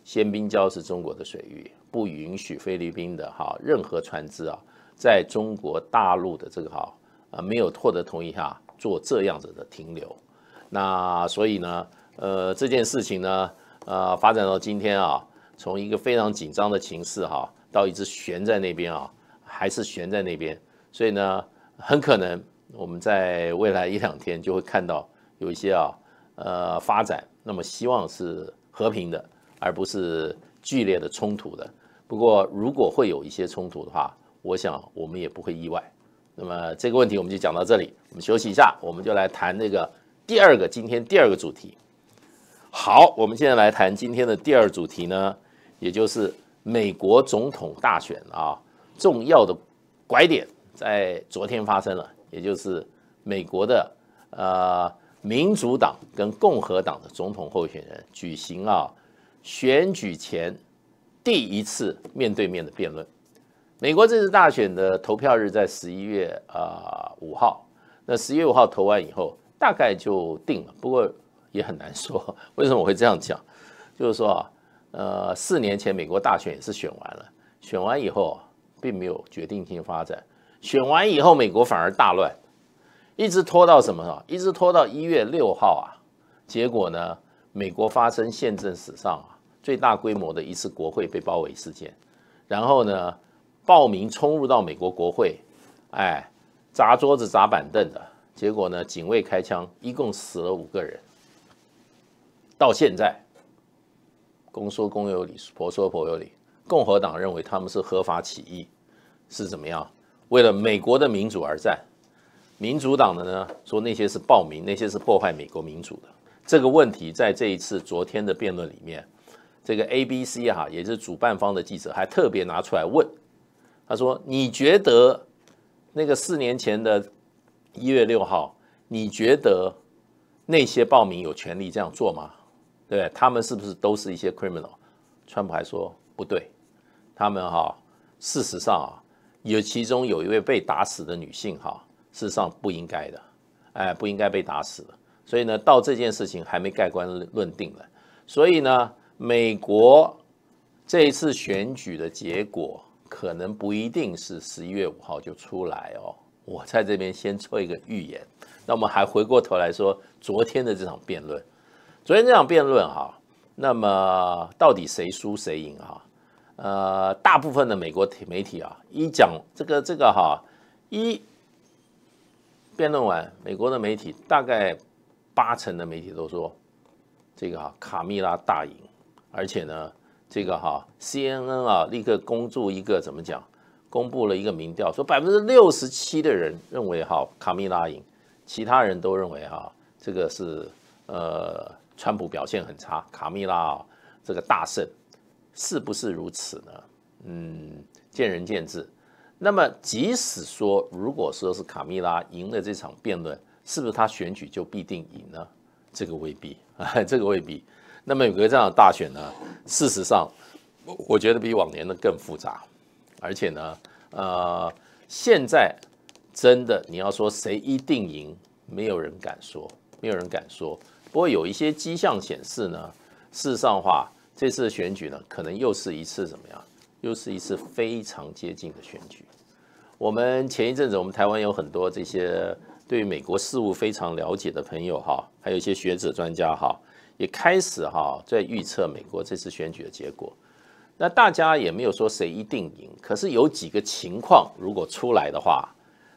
仙宾礁是中国的水域，不允许菲律宾的哈任何船只啊，在中国大陆的这个哈啊没有获得同意下做这样子的停留。那所以呢，呃，这件事情呢，呃，发展到今天啊，从一个非常紧张的情势哈，到一直悬在那边啊，还是悬在那边。所以呢，很可能。我们在未来一两天就会看到有一些啊，呃，发展。那么，希望是和平的，而不是剧烈的冲突的。不过，如果会有一些冲突的话，我想我们也不会意外。那么，这个问题我们就讲到这里，我们休息一下，我们就来谈那个第二个今天第二个主题。好，我们现在来谈今天的第二主题呢，也就是美国总统大选啊，重要的拐点在昨天发生了。也就是美国的呃民主党跟共和党的总统候选人举行啊选举前第一次面对面的辩论。美国这次大选的投票日在十一月啊五号，那十一月五号投完以后大概就定了，不过也很难说。为什么我会这样讲？就是说啊，呃四年前美国大选也是选完了，选完以后并没有决定性发展。选完以后，美国反而大乱，一直拖到什么哈？一直拖到一月六号啊！结果呢，美国发生宪政史上最大规模的一次国会被包围事件，然后呢，暴民冲入到美国国会，哎，砸桌子砸板凳的结果呢，警卫开枪，一共死了五个人。到现在，公说公有理，婆说婆有理。共和党认为他们是合法起义，是怎么样？为了美国的民主而战，民主党的呢说那些是暴民，那些是破坏美国民主的。这个问题在这一次昨天的辩论里面，这个 A B C 哈，也就是主办方的记者还特别拿出来问，他说：“你觉得那个四年前的一月六号，你觉得那些暴民有权利这样做吗？对对？他们是不是都是一些 criminal？” 川普还说：“不对，他们哈，事实上啊。”有其中有一位被打死的女性，哈，事实上不应该的，哎，不应该被打死。所以呢，到这件事情还没盖棺论定了。所以呢，美国这一次选举的结果可能不一定是十一月五号就出来哦。我在这边先做一个预言。那我们还回过头来说昨天的这场辩论，昨天这场辩论哈，那么到底谁输谁赢啊？呃，大部分的美国体媒体啊，一讲这个这个哈，一辩论完，美国的媒体大概八成的媒体都说这个哈卡密拉大赢，而且呢，这个哈 C N N 啊，立刻公布一个怎么讲，公布了一个民调，说百分之六十七的人认为哈卡密拉赢，其他人都认为哈这个是呃川普表现很差，卡密拉啊、这个大胜。是不是如此呢？嗯，见仁见智。那么，即使说，如果说是卡米拉赢了这场辩论，是不是他选举就必定赢呢？这个未必，<laughs> 这个未必。那么有个这样的大选呢，事实上，我我觉得比往年的更复杂。而且呢，呃，现在真的你要说谁一定赢，没有人敢说，没有人敢说。不过有一些迹象显示呢，事实上话。这次选举呢，可能又是一次怎么样？又是一次非常接近的选举。我们前一阵子，我们台湾有很多这些对美国事务非常了解的朋友哈，还有一些学者专家哈，也开始哈在预测美国这次选举的结果。那大家也没有说谁一定赢，可是有几个情况如果出来的话，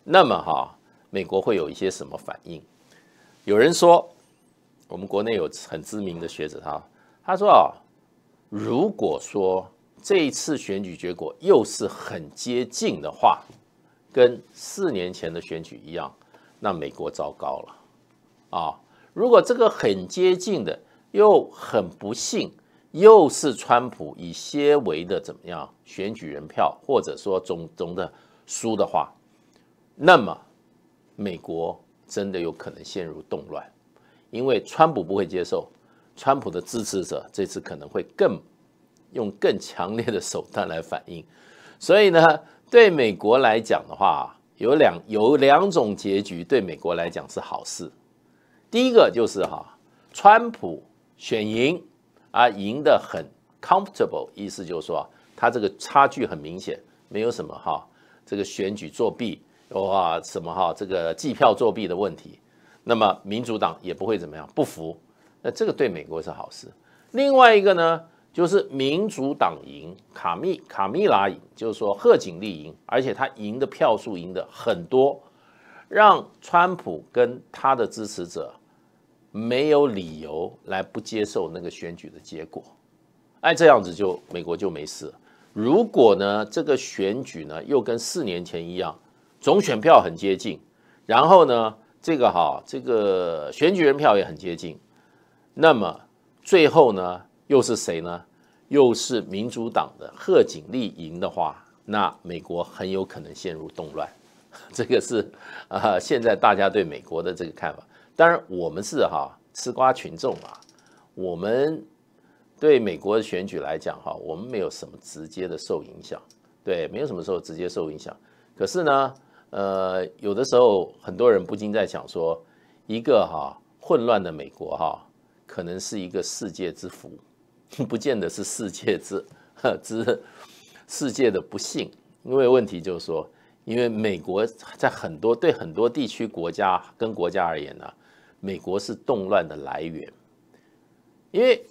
那么哈，美国会有一些什么反应？有人说，我们国内有很知名的学者哈，他说啊。如果说这一次选举结果又是很接近的话，跟四年前的选举一样，那美国糟糕了啊！如果这个很接近的又很不幸，又是川普以些为的怎么样选举人票，或者说总总的输的话，那么美国真的有可能陷入动乱，因为川普不会接受。川普的支持者这次可能会更用更强烈的手段来反应，所以呢，对美国来讲的话，有两有两种结局，对美国来讲是好事。第一个就是哈，川普选赢啊，赢得很 comfortable，意思就是说他这个差距很明显，没有什么哈，这个选举作弊哇什么哈，这个计票作弊的问题，那么民主党也不会怎么样不服。那这个对美国是好事。另外一个呢，就是民主党赢，卡密卡密拉赢，就是说贺锦丽赢，而且他赢的票数赢的很多，让川普跟他的支持者没有理由来不接受那个选举的结果。哎，这样子就美国就没事。如果呢这个选举呢又跟四年前一样，总选票很接近，然后呢这个哈这个选举人票也很接近。那么最后呢，又是谁呢？又是民主党的贺锦丽赢的话，那美国很有可能陷入动乱。<laughs> 这个是啊，现在大家对美国的这个看法。当然，我们是哈吃瓜群众啊，我们对美国的选举来讲哈，我们没有什么直接的受影响。对，没有什么时候直接受影响。可是呢，呃，有的时候很多人不禁在想说，一个哈混乱的美国哈。可能是一个世界之福，<laughs> 不见得是世界之呵 <laughs> 之世界的不幸。因为问题就是说，因为美国在很多对很多地区国家跟国家而言呢，美国是动乱的来源。因为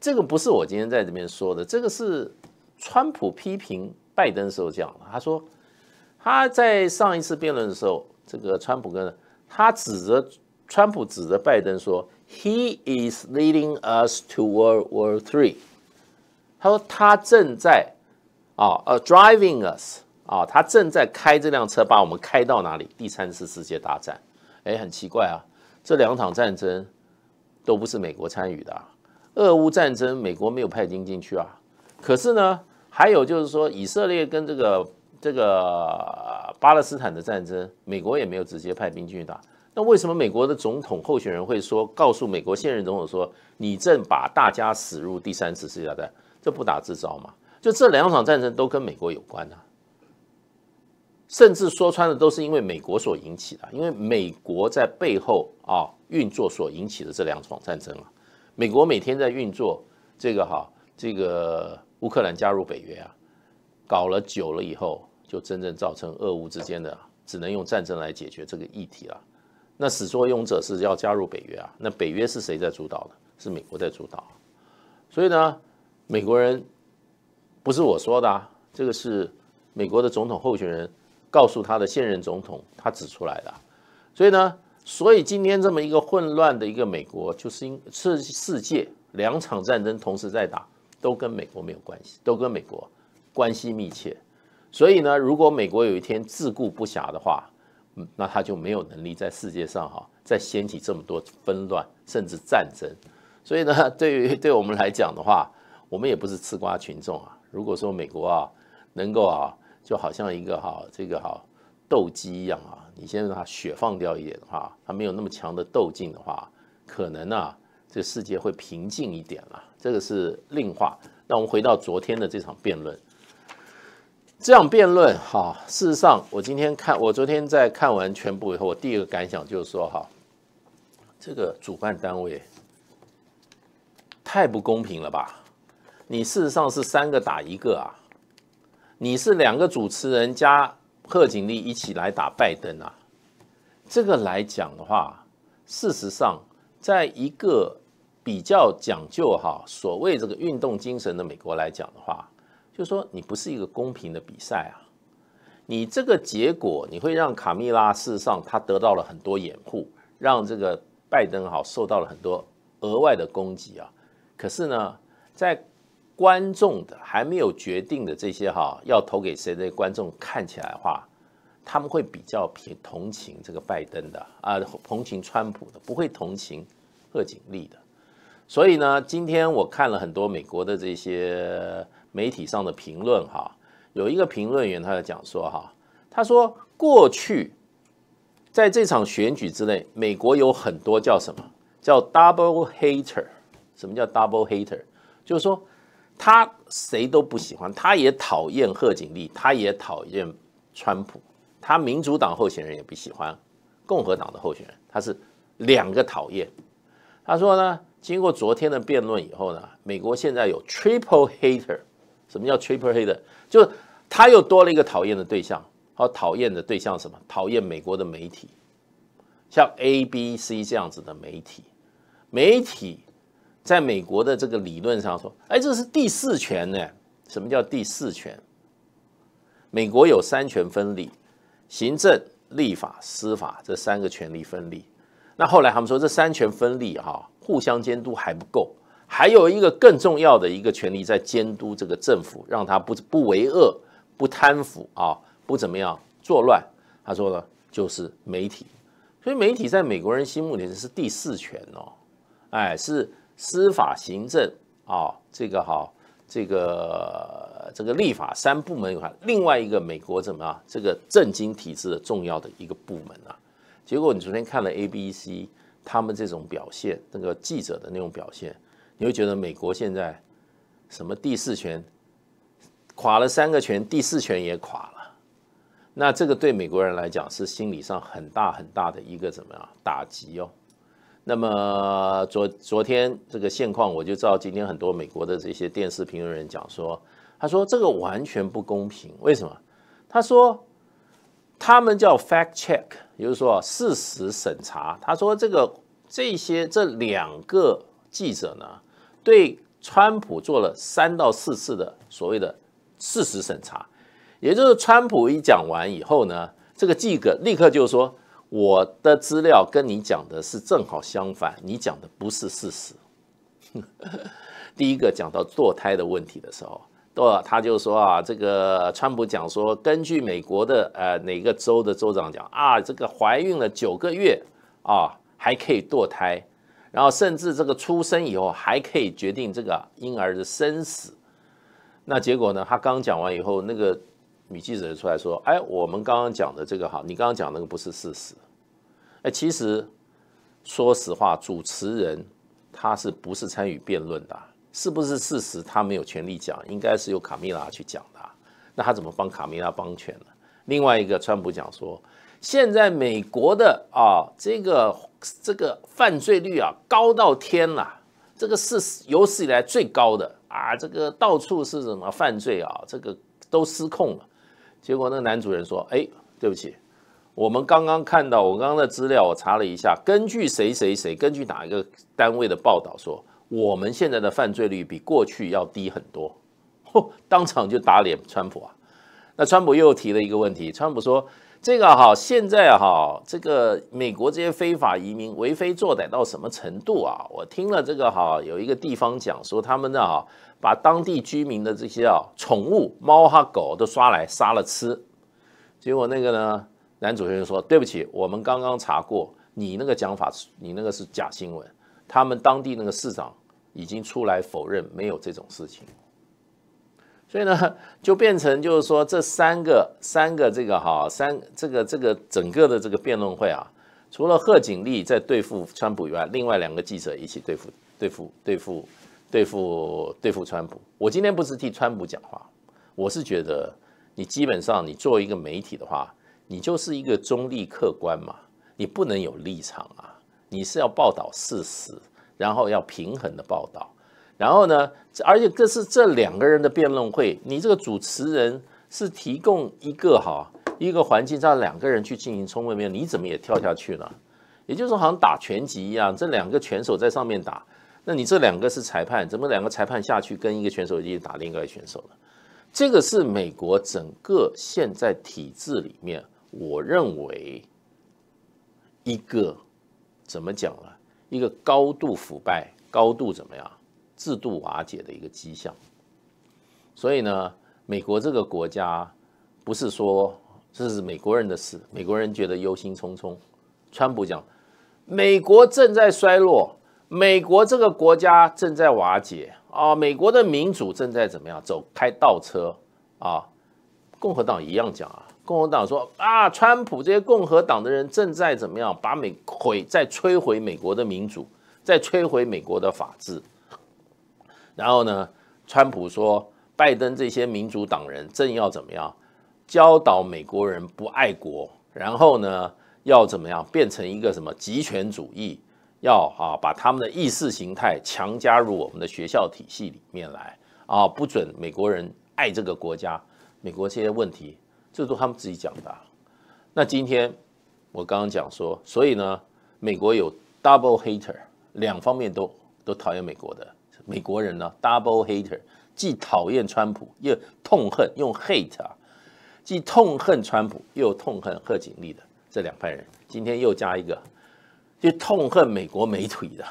这个不是我今天在这边说的，这个是川普批评拜登时候讲的。他说他在上一次辩论的时候，这个川普跟他指责川普指责拜登说。He is leading us to World War Three，他说他正在啊呃 driving us 啊，他正在开这辆车把我们开到哪里？第三次世界大战？哎，很奇怪啊，这两场战争都不是美国参与的。俄乌战争美国没有派兵进去啊，可是呢，还有就是说以色列跟这个这个巴勒斯坦的战争，美国也没有直接派兵进去打。那为什么美国的总统候选人会说，告诉美国现任总统说，你正把大家驶入第三次世界大战？这不打自招嘛！就这两场战争都跟美国有关呐，甚至说穿了都是因为美国所引起的，因为美国在背后啊运作所引起的这两场战争啊，美国每天在运作这个哈，这个乌克兰加入北约啊，搞了久了以后，就真正造成俄乌之间的只能用战争来解决这个议题了。那始作俑者是要加入北约啊？那北约是谁在主导的？是美国在主导。所以呢，美国人不是我说的，啊，这个是美国的总统候选人告诉他的现任总统，他指出来的。所以呢，所以今天这么一个混乱的一个美国，就是因是世界两场战争同时在打，都跟美国没有关系，都跟美国关系密切。所以呢，如果美国有一天自顾不暇的话，那他就没有能力在世界上哈再掀起这么多纷乱，甚至战争。所以呢，<laughs> 对于对我们来讲的话，我们也不是吃瓜群众啊。如果说美国啊能够啊，就好像一个哈这个哈斗鸡一样啊，你先让它血放掉一点的话，它没有那么强的斗劲的话，可能呢这世界会平静一点了。这个是另话。那我们回到昨天的这场辩论。这样辩论哈，事实上，我今天看，我昨天在看完全部以后，我第一个感想就是说哈，这个主办单位太不公平了吧？你事实上是三个打一个啊，你是两个主持人加贺锦丽一起来打拜登啊，这个来讲的话，事实上，在一个比较讲究哈，所谓这个运动精神的美国来讲的话。就说你不是一个公平的比赛啊！你这个结果，你会让卡蜜拉事实上他得到了很多掩护，让这个拜登哈受到了很多额外的攻击啊！可是呢，在观众的还没有决定的这些哈要投给谁的观众看起来的话，他们会比较平同情这个拜登的啊，同情川普的，不会同情贺锦丽的。所以呢，今天我看了很多美国的这些。媒体上的评论哈，有一个评论员他在讲说哈，他说过去在这场选举之内，美国有很多叫什么叫 double hater，什么叫 double hater？就是说他谁都不喜欢，他也讨厌贺锦丽，他也讨厌川普，他民主党候选人也不喜欢共和党的候选人，他是两个讨厌。他说呢，经过昨天的辩论以后呢，美国现在有 triple hater。什么叫 triple 黑的？就是他又多了一个讨厌的对象，好讨厌的对象什么？讨厌美国的媒体，像 A、B、C 这样子的媒体。媒体在美国的这个理论上说，哎，这是第四权呢。什么叫第四权？美国有三权分立，行政、立法、司法这三个权力分立。那后来他们说，这三权分立哈，互相监督还不够。还有一个更重要的一个权利，在监督这个政府，让他不不为恶、不贪腐啊，不怎么样作乱。他说呢，就是媒体。所以媒体在美国人心目里是第四权哦，哎，是司法、行政啊，这个好，这个这个立法三部门以外，另外一个美国怎么啊？这个政经体制的重要的一个部门啊。结果你昨天看了 A、B、C 他们这种表现，那个记者的那种表现。你会觉得美国现在什么第四权垮了，三个权第四权也垮了，那这个对美国人来讲是心理上很大很大的一个怎么样打击哦？那么昨昨天这个现况，我就知道今天很多美国的这些电视评论人讲说，他说这个完全不公平，为什么？他说他们叫 fact check，也就是说事实审查。他说这个这些这两个记者呢？对川普做了三到四次的所谓的事实审查，也就是川普一讲完以后呢，这个记者立刻就说：“我的资料跟你讲的是正好相反，你讲的不是事实。<laughs> ”第一个讲到堕胎的问题的时候，他他就说啊，这个川普讲说，根据美国的呃哪个州的州长讲啊，这个怀孕了九个月啊还可以堕胎。然后甚至这个出生以后还可以决定这个婴儿的生死，那结果呢？他刚讲完以后，那个女记者出来说：“哎，我们刚刚讲的这个哈，你刚刚讲那个不是事实。哎，其实说实话，主持人他是不是参与辩论的？是不是事实？他没有权利讲，应该是由卡米拉去讲的。那他怎么帮卡米拉帮权呢？另外一个，川普讲说。”现在美国的啊，这个这个犯罪率啊高到天了，这个是有史以来最高的啊，这个到处是什么犯罪啊，这个都失控了。结果那个男主人说：“哎，对不起，我们刚刚看到我刚刚的资料，我查了一下，根据谁谁谁，根据哪一个单位的报道说，我们现在的犯罪率比过去要低很多。<laughs> ”当场就打脸川普啊。那川普又提了一个问题，川普说。这个哈，现在哈，这个美国这些非法移民为非作歹到什么程度啊？我听了这个哈，有一个地方讲说，他们呢啊，把当地居民的这些啊宠物猫哈狗都抓来杀了吃，结果那个呢，男主持人说，对不起，我们刚刚查过，你那个讲法，你那个是假新闻，他们当地那个市长已经出来否认，没有这种事情。所以呢，<laughs> 就变成就是说，这三个三个这个哈三这个这个整个的这个辩论会啊，除了贺锦丽在对付川普以外，另外两个记者一起对付对付对付对付对付川普。我今天不是替川普讲话，我是觉得你基本上你作为一个媒体的话，你就是一个中立客观嘛，你不能有立场啊，你是要报道事实，然后要平衡的报道。然后呢？而且这是这两个人的辩论会，你这个主持人是提供一个哈一个环境，让两个人去进行充分辩论。你怎么也跳下去了？也就是说，好像打拳击一样，这两个拳手在上面打，那你这两个是裁判，怎么两个裁判下去跟一个拳手起打另一个选手了？这个是美国整个现在体制里面，我认为一个怎么讲呢？一个高度腐败，高度怎么样？制度瓦解的一个迹象，所以呢，美国这个国家不是说这是美国人的事，美国人觉得忧心忡忡。川普讲，美国正在衰落，美国这个国家正在瓦解啊，美国的民主正在怎么样走开倒车啊？共和党一样讲啊，共和党说啊，川普这些共和党的人正在怎么样把美毁，再摧毁美国的民主，再摧毁美国的法治。然后呢，川普说拜登这些民主党人正要怎么样教导美国人不爱国？然后呢，要怎么样变成一个什么极权主义？要啊，把他们的意识形态强加入我们的学校体系里面来啊，不准美国人爱这个国家。美国这些问题，这都他们自己讲的。那今天我刚刚讲说，所以呢，美国有 double hater，两方面都都讨厌美国的。美国人呢，double hater，既讨厌川普，又痛恨用 hate 啊，既痛恨川普，又痛恨贺锦丽的这两派人，今天又加一个，就痛恨美国媒体的。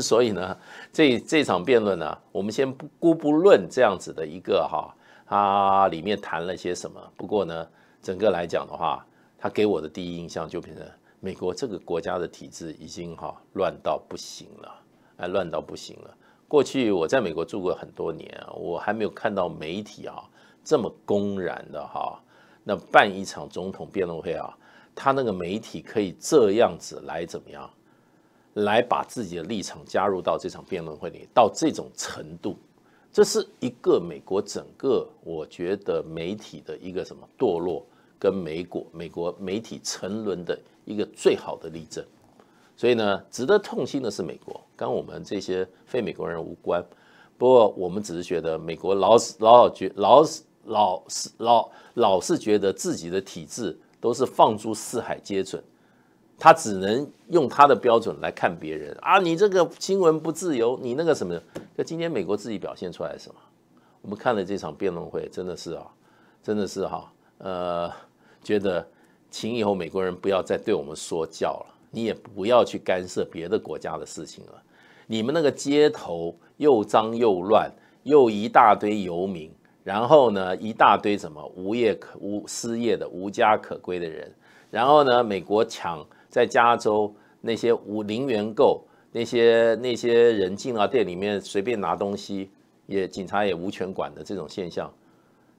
<laughs> 所以呢，这这场辩论呢，我们先不姑不论这样子的一个哈，他里面谈了些什么。不过呢，整个来讲的话，他给我的第一印象就变成美国这个国家的体制已经哈乱到不行了，哎，乱到不行了。过去我在美国住过很多年，我还没有看到媒体啊这么公然的哈，那办一场总统辩论会啊，他那个媒体可以这样子来怎么样，来把自己的立场加入到这场辩论会里，到这种程度，这是一个美国整个我觉得媒体的一个什么堕落，跟美国美国媒体沉沦的一个最好的例证。所以呢，值得痛心的是美国跟我们这些非美国人无关，不过我们只是觉得美国老是老觉老是老是老老是觉得自己的体制都是放诸四海皆准，他只能用他的标准来看别人啊，你这个新闻不自由，你那个什么？那今天美国自己表现出来什么？我们看了这场辩论会，真的是啊，真的是哈，呃，觉得请以后美国人不要再对我们说教了。你也不要去干涉别的国家的事情了。你们那个街头又脏又乱，又一大堆游民，然后呢，一大堆什么无业、可无失业的、无家可归的人。然后呢，美国抢在加州那些无零元购那些那些人进了店里面随便拿东西，也警察也无权管的这种现象，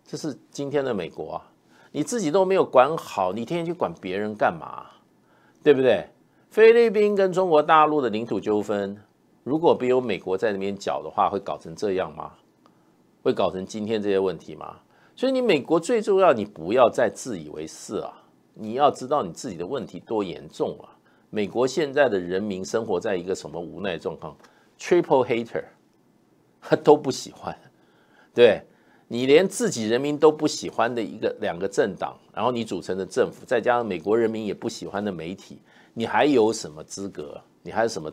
这是今天的美国。啊！你自己都没有管好，你天天去管别人干嘛？对不对？菲律宾跟中国大陆的领土纠纷，如果不有美国在那边搅的话，会搞成这样吗？会搞成今天这些问题吗？所以你美国最重要，你不要再自以为是啊！你要知道你自己的问题多严重啊！美国现在的人民生活在一个什么无奈状况？Triple Hater，都不喜欢，对你连自己人民都不喜欢的一个两个政党，然后你组成的政府，再加上美国人民也不喜欢的媒体。你还有什么资格？你还有什么，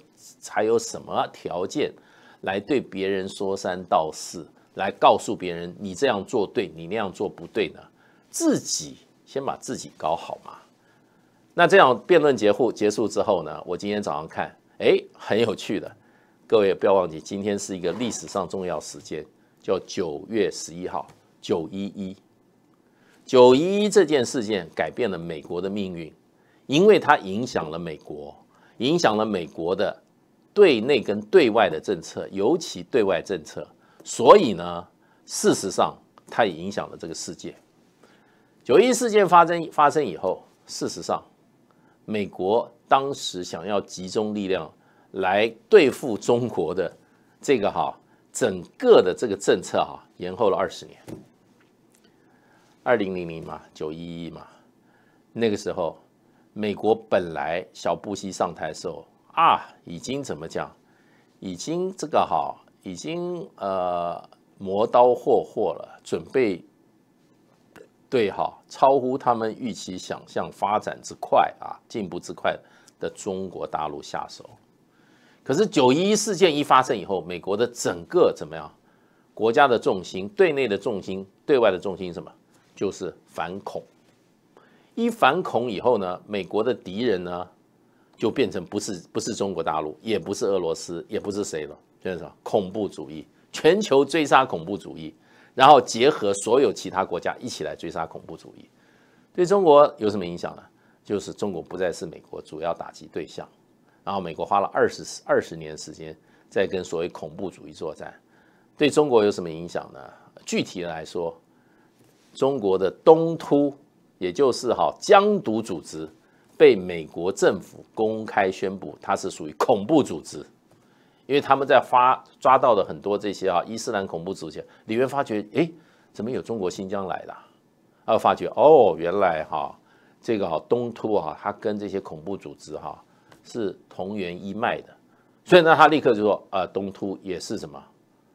还有什么条件，来对别人说三道四，来告诉别人你这样做对，你那样做不对呢？自己先把自己搞好嘛。那这样辩论结束结束之后呢？我今天早上看，哎，很有趣的。各位不要忘记，今天是一个历史上重要时间，叫九月十一号，九一一。九一一这件事件改变了美国的命运。因为它影响了美国，影响了美国的对内跟对外的政策，尤其对外政策。所以呢，事实上它也影响了这个世界。九一事件发生发生以后，事实上，美国当时想要集中力量来对付中国的这个哈，整个的这个政策哈，延后了二十年。二零零零嘛，九一一嘛，那个时候。美国本来小布希上台的时候啊，已经怎么讲？已经这个哈，已经呃磨刀霍霍了，准备对哈超乎他们预期想象发展之快啊，进步之快的中国大陆下手。可是九一一事件一发生以后，美国的整个怎么样？国家的重心、对内的重心、对外的重心什么？就是反恐。一反恐以后呢，美国的敌人呢就变成不是不是中国大陆，也不是俄罗斯，也不是谁了，就是恐怖主义，全球追杀恐怖主义，然后结合所有其他国家一起来追杀恐怖主义。对中国有什么影响呢？就是中国不再是美国主要打击对象，然后美国花了二十二十年时间在跟所谓恐怖主义作战，对中国有什么影响呢？具体来说，中国的东突。也就是哈，疆独组织被美国政府公开宣布，它是属于恐怖组织，因为他们在发抓到的很多这些啊伊斯兰恐怖组织，李面发觉，哎，怎么有中国新疆来的？啊，发觉哦，原来哈这个哈东突啊，他跟这些恐怖组织哈是同源一脉的，所以呢，他立刻就说，呃，东突也是什么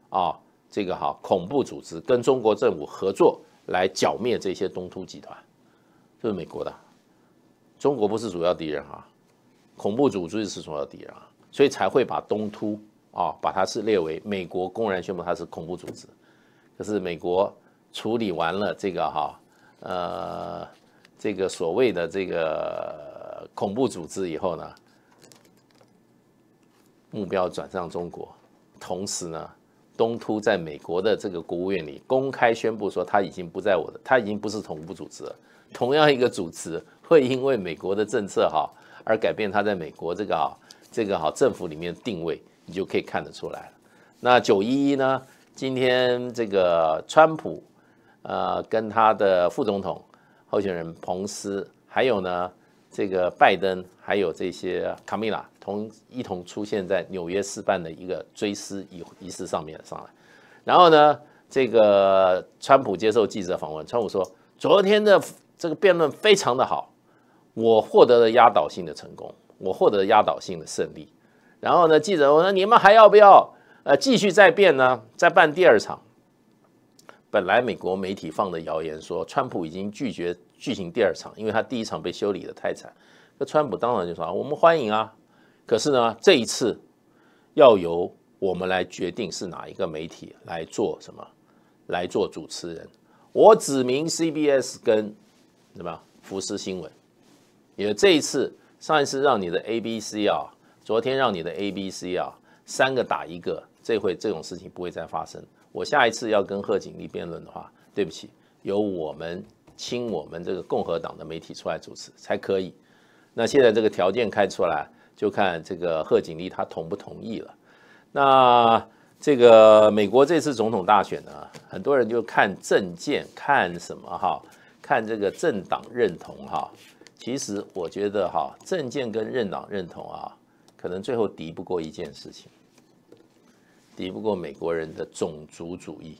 啊？这个哈恐怖组织跟中国政府合作来剿灭这些东突集团。就是美国的，中国不是主要敌人啊，恐怖组织是主要敌人，啊，所以才会把东突啊，把它是列为美国公然宣布它是恐怖组织。可是美国处理完了这个哈，呃，这个所谓的这个恐怖组织以后呢，目标转向中国，同时呢，东突在美国的这个国务院里公开宣布说，他已经不在我的，他已经不是恐怖组织了。同样一个主持会因为美国的政策哈而改变他在美国这个哈这个好政府里面定位，你就可以看得出来。那九一一呢？今天这个川普，呃，跟他的副总统候选人彭斯，还有呢这个拜登，还有这些卡米拉同一同出现在纽约市办的一个追思仪仪式上面上来。然后呢，这个川普接受记者访问，川普说昨天的。这个辩论非常的好，我获得了压倒性的成功，我获得了压倒性的胜利。然后呢，记者问：“那你们还要不要呃继续再辩呢？再办第二场？本来美国媒体放的谣言说川普已经拒绝举行第二场，因为他第一场被修理的太惨。那川普当然就说我们欢迎啊。可是呢，这一次要由我们来决定是哪一个媒体来做什么，来做主持人。我指明 C B S 跟。么样？福斯新闻，因为这一次、上一次让你的 A、B、C 啊，昨天让你的 A、B、C 啊，三个打一个，这回这种事情不会再发生。我下一次要跟贺锦丽辩论的话，对不起，由我们亲我们这个共和党的媒体出来主持才可以。那现在这个条件开出来，就看这个贺锦丽她同不同意了。那这个美国这次总统大选呢，很多人就看政见，看什么哈？看这个政党认同哈，其实我觉得哈政见跟政党认同啊，可能最后敌不过一件事情，敌不过美国人的种族主义。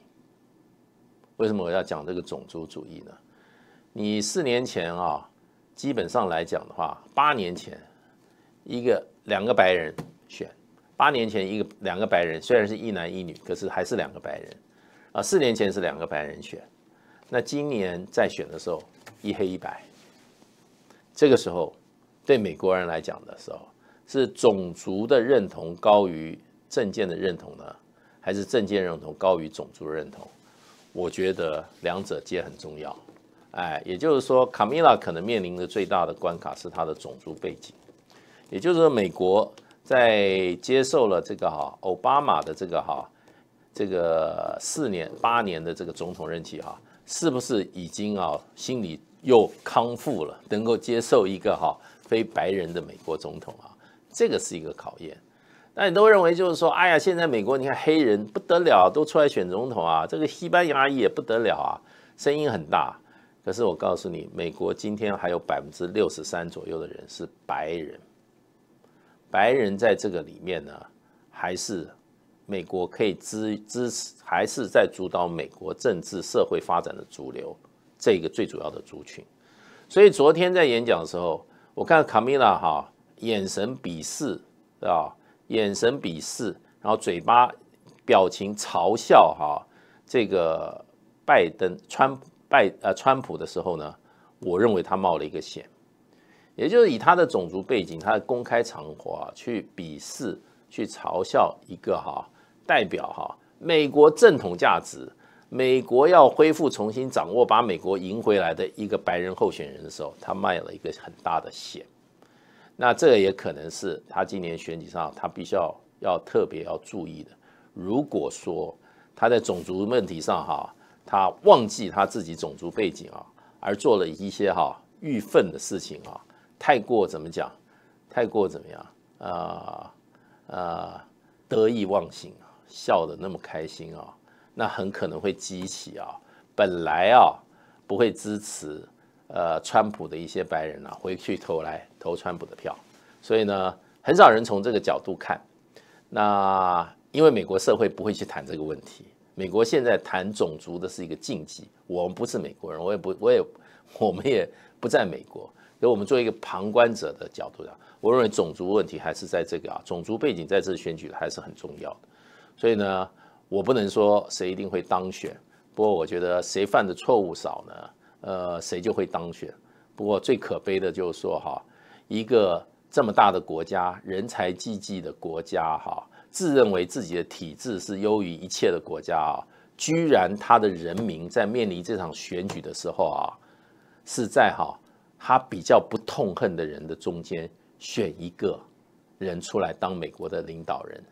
为什么我要讲这个种族主义呢？你四年前啊，基本上来讲的话，八年前一个两个白人选，八年前一个两个白人，虽然是一男一女，可是还是两个白人啊。四年前是两个白人选。那今年再选的时候，一黑一白。这个时候，对美国人来讲的时候，是种族的认同高于政见的认同呢，还是政见认同高于种族认同？我觉得两者皆很重要。哎，也就是说，卡米拉可能面临的最大的关卡是他的种族背景。也就是说，美国在接受了这个哈奥巴马的这个哈这个四年八年的这个总统任期哈。是不是已经啊，心理又康复了，能够接受一个哈非白人的美国总统啊？这个是一个考验。那你都认为就是说，哎呀，现在美国你看黑人不得了，都出来选总统啊，这个西班牙裔也不得了啊，声音很大。可是我告诉你，美国今天还有百分之六十三左右的人是白人，白人在这个里面呢，还是。美国可以支支持，还是在主导美国政治社会发展的主流这个最主要的族群。所以昨天在演讲的时候，我看卡米拉哈眼神鄙视，啊，眼神鄙视，然后嘴巴表情嘲笑哈这个拜登川拜呃川普的时候呢，我认为他冒了一个险，也就是以他的种族背景，他的公开场合啊、去鄙视、去嘲笑一个哈。代表哈美国正统价值，美国要恢复重新掌握把美国赢回来的一个白人候选人的时候，他卖了一个很大的险。那这个也可能是他今年选举上他必须要要特别要注意的。如果说他在种族问题上哈，他忘记他自己种族背景啊，而做了一些哈遇愤的事情啊，太过怎么讲？太过怎么样啊？啊，得意忘形啊！笑得那么开心啊，那很可能会激起啊，本来啊不会支持呃川普的一些白人啊回去投来投川普的票，所以呢，很少人从这个角度看，那因为美国社会不会去谈这个问题，美国现在谈种族的是一个禁忌。我们不是美国人，我也不，我也，我们也不在美国，所以我们做一个旁观者的角度上，我认为种族问题还是在这个啊，种族背景在这选举还是很重要的。所以呢，我不能说谁一定会当选。不过我觉得谁犯的错误少呢，呃，谁就会当选。不过最可悲的就是说哈，一个这么大的国家、人才济济的国家哈，自认为自己的体制是优于一切的国家啊，居然他的人民在面临这场选举的时候啊，是在哈他比较不痛恨的人的中间选一个人出来当美国的领导人。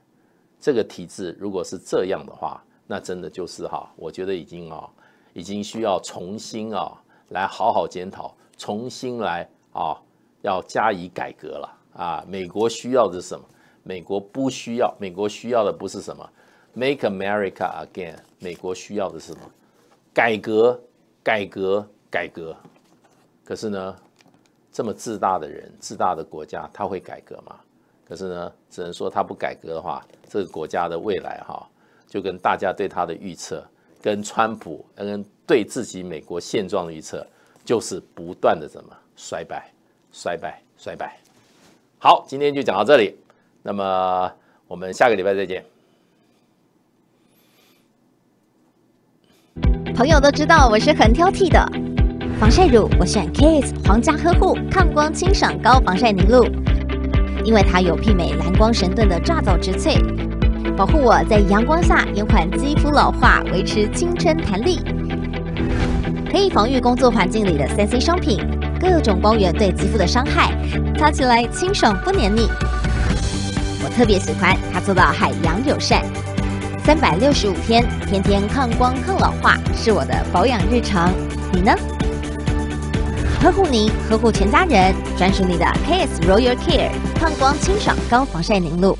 这个体制如果是这样的话，那真的就是哈，我觉得已经啊，已经需要重新啊来好好检讨，重新来啊要加以改革了啊。美国需要的是什么？美国不需要，美国需要的不是什么 “Make America Again”。美国需要的是什么？改革，改革，改革。可是呢，这么自大的人，自大的国家，他会改革吗？可是呢，只能说他不改革的话，这个国家的未来哈，就跟大家对他的预测，跟川普跟对自己美国现状的预测，就是不断的怎么衰败、衰败、衰败。好，今天就讲到这里，那么我们下个礼拜再见。朋友都知道我是很挑剔的，防晒乳我选 Kiss 皇家呵护抗光清爽高防晒凝露。因为它有媲美蓝光神盾的炸造植萃，保护我在阳光下延缓肌肤老化，维持青春弹力，可以防御工作环境里的三 C 商品、各种光源对肌肤的伤害，擦起来清爽不黏腻。我特别喜欢它做到海洋友善，三百六十五天天天抗光抗老化是我的保养日常，你呢？呵护您，呵护全家人，专属你的 K S Royal Care 抗光清爽高防晒凝露。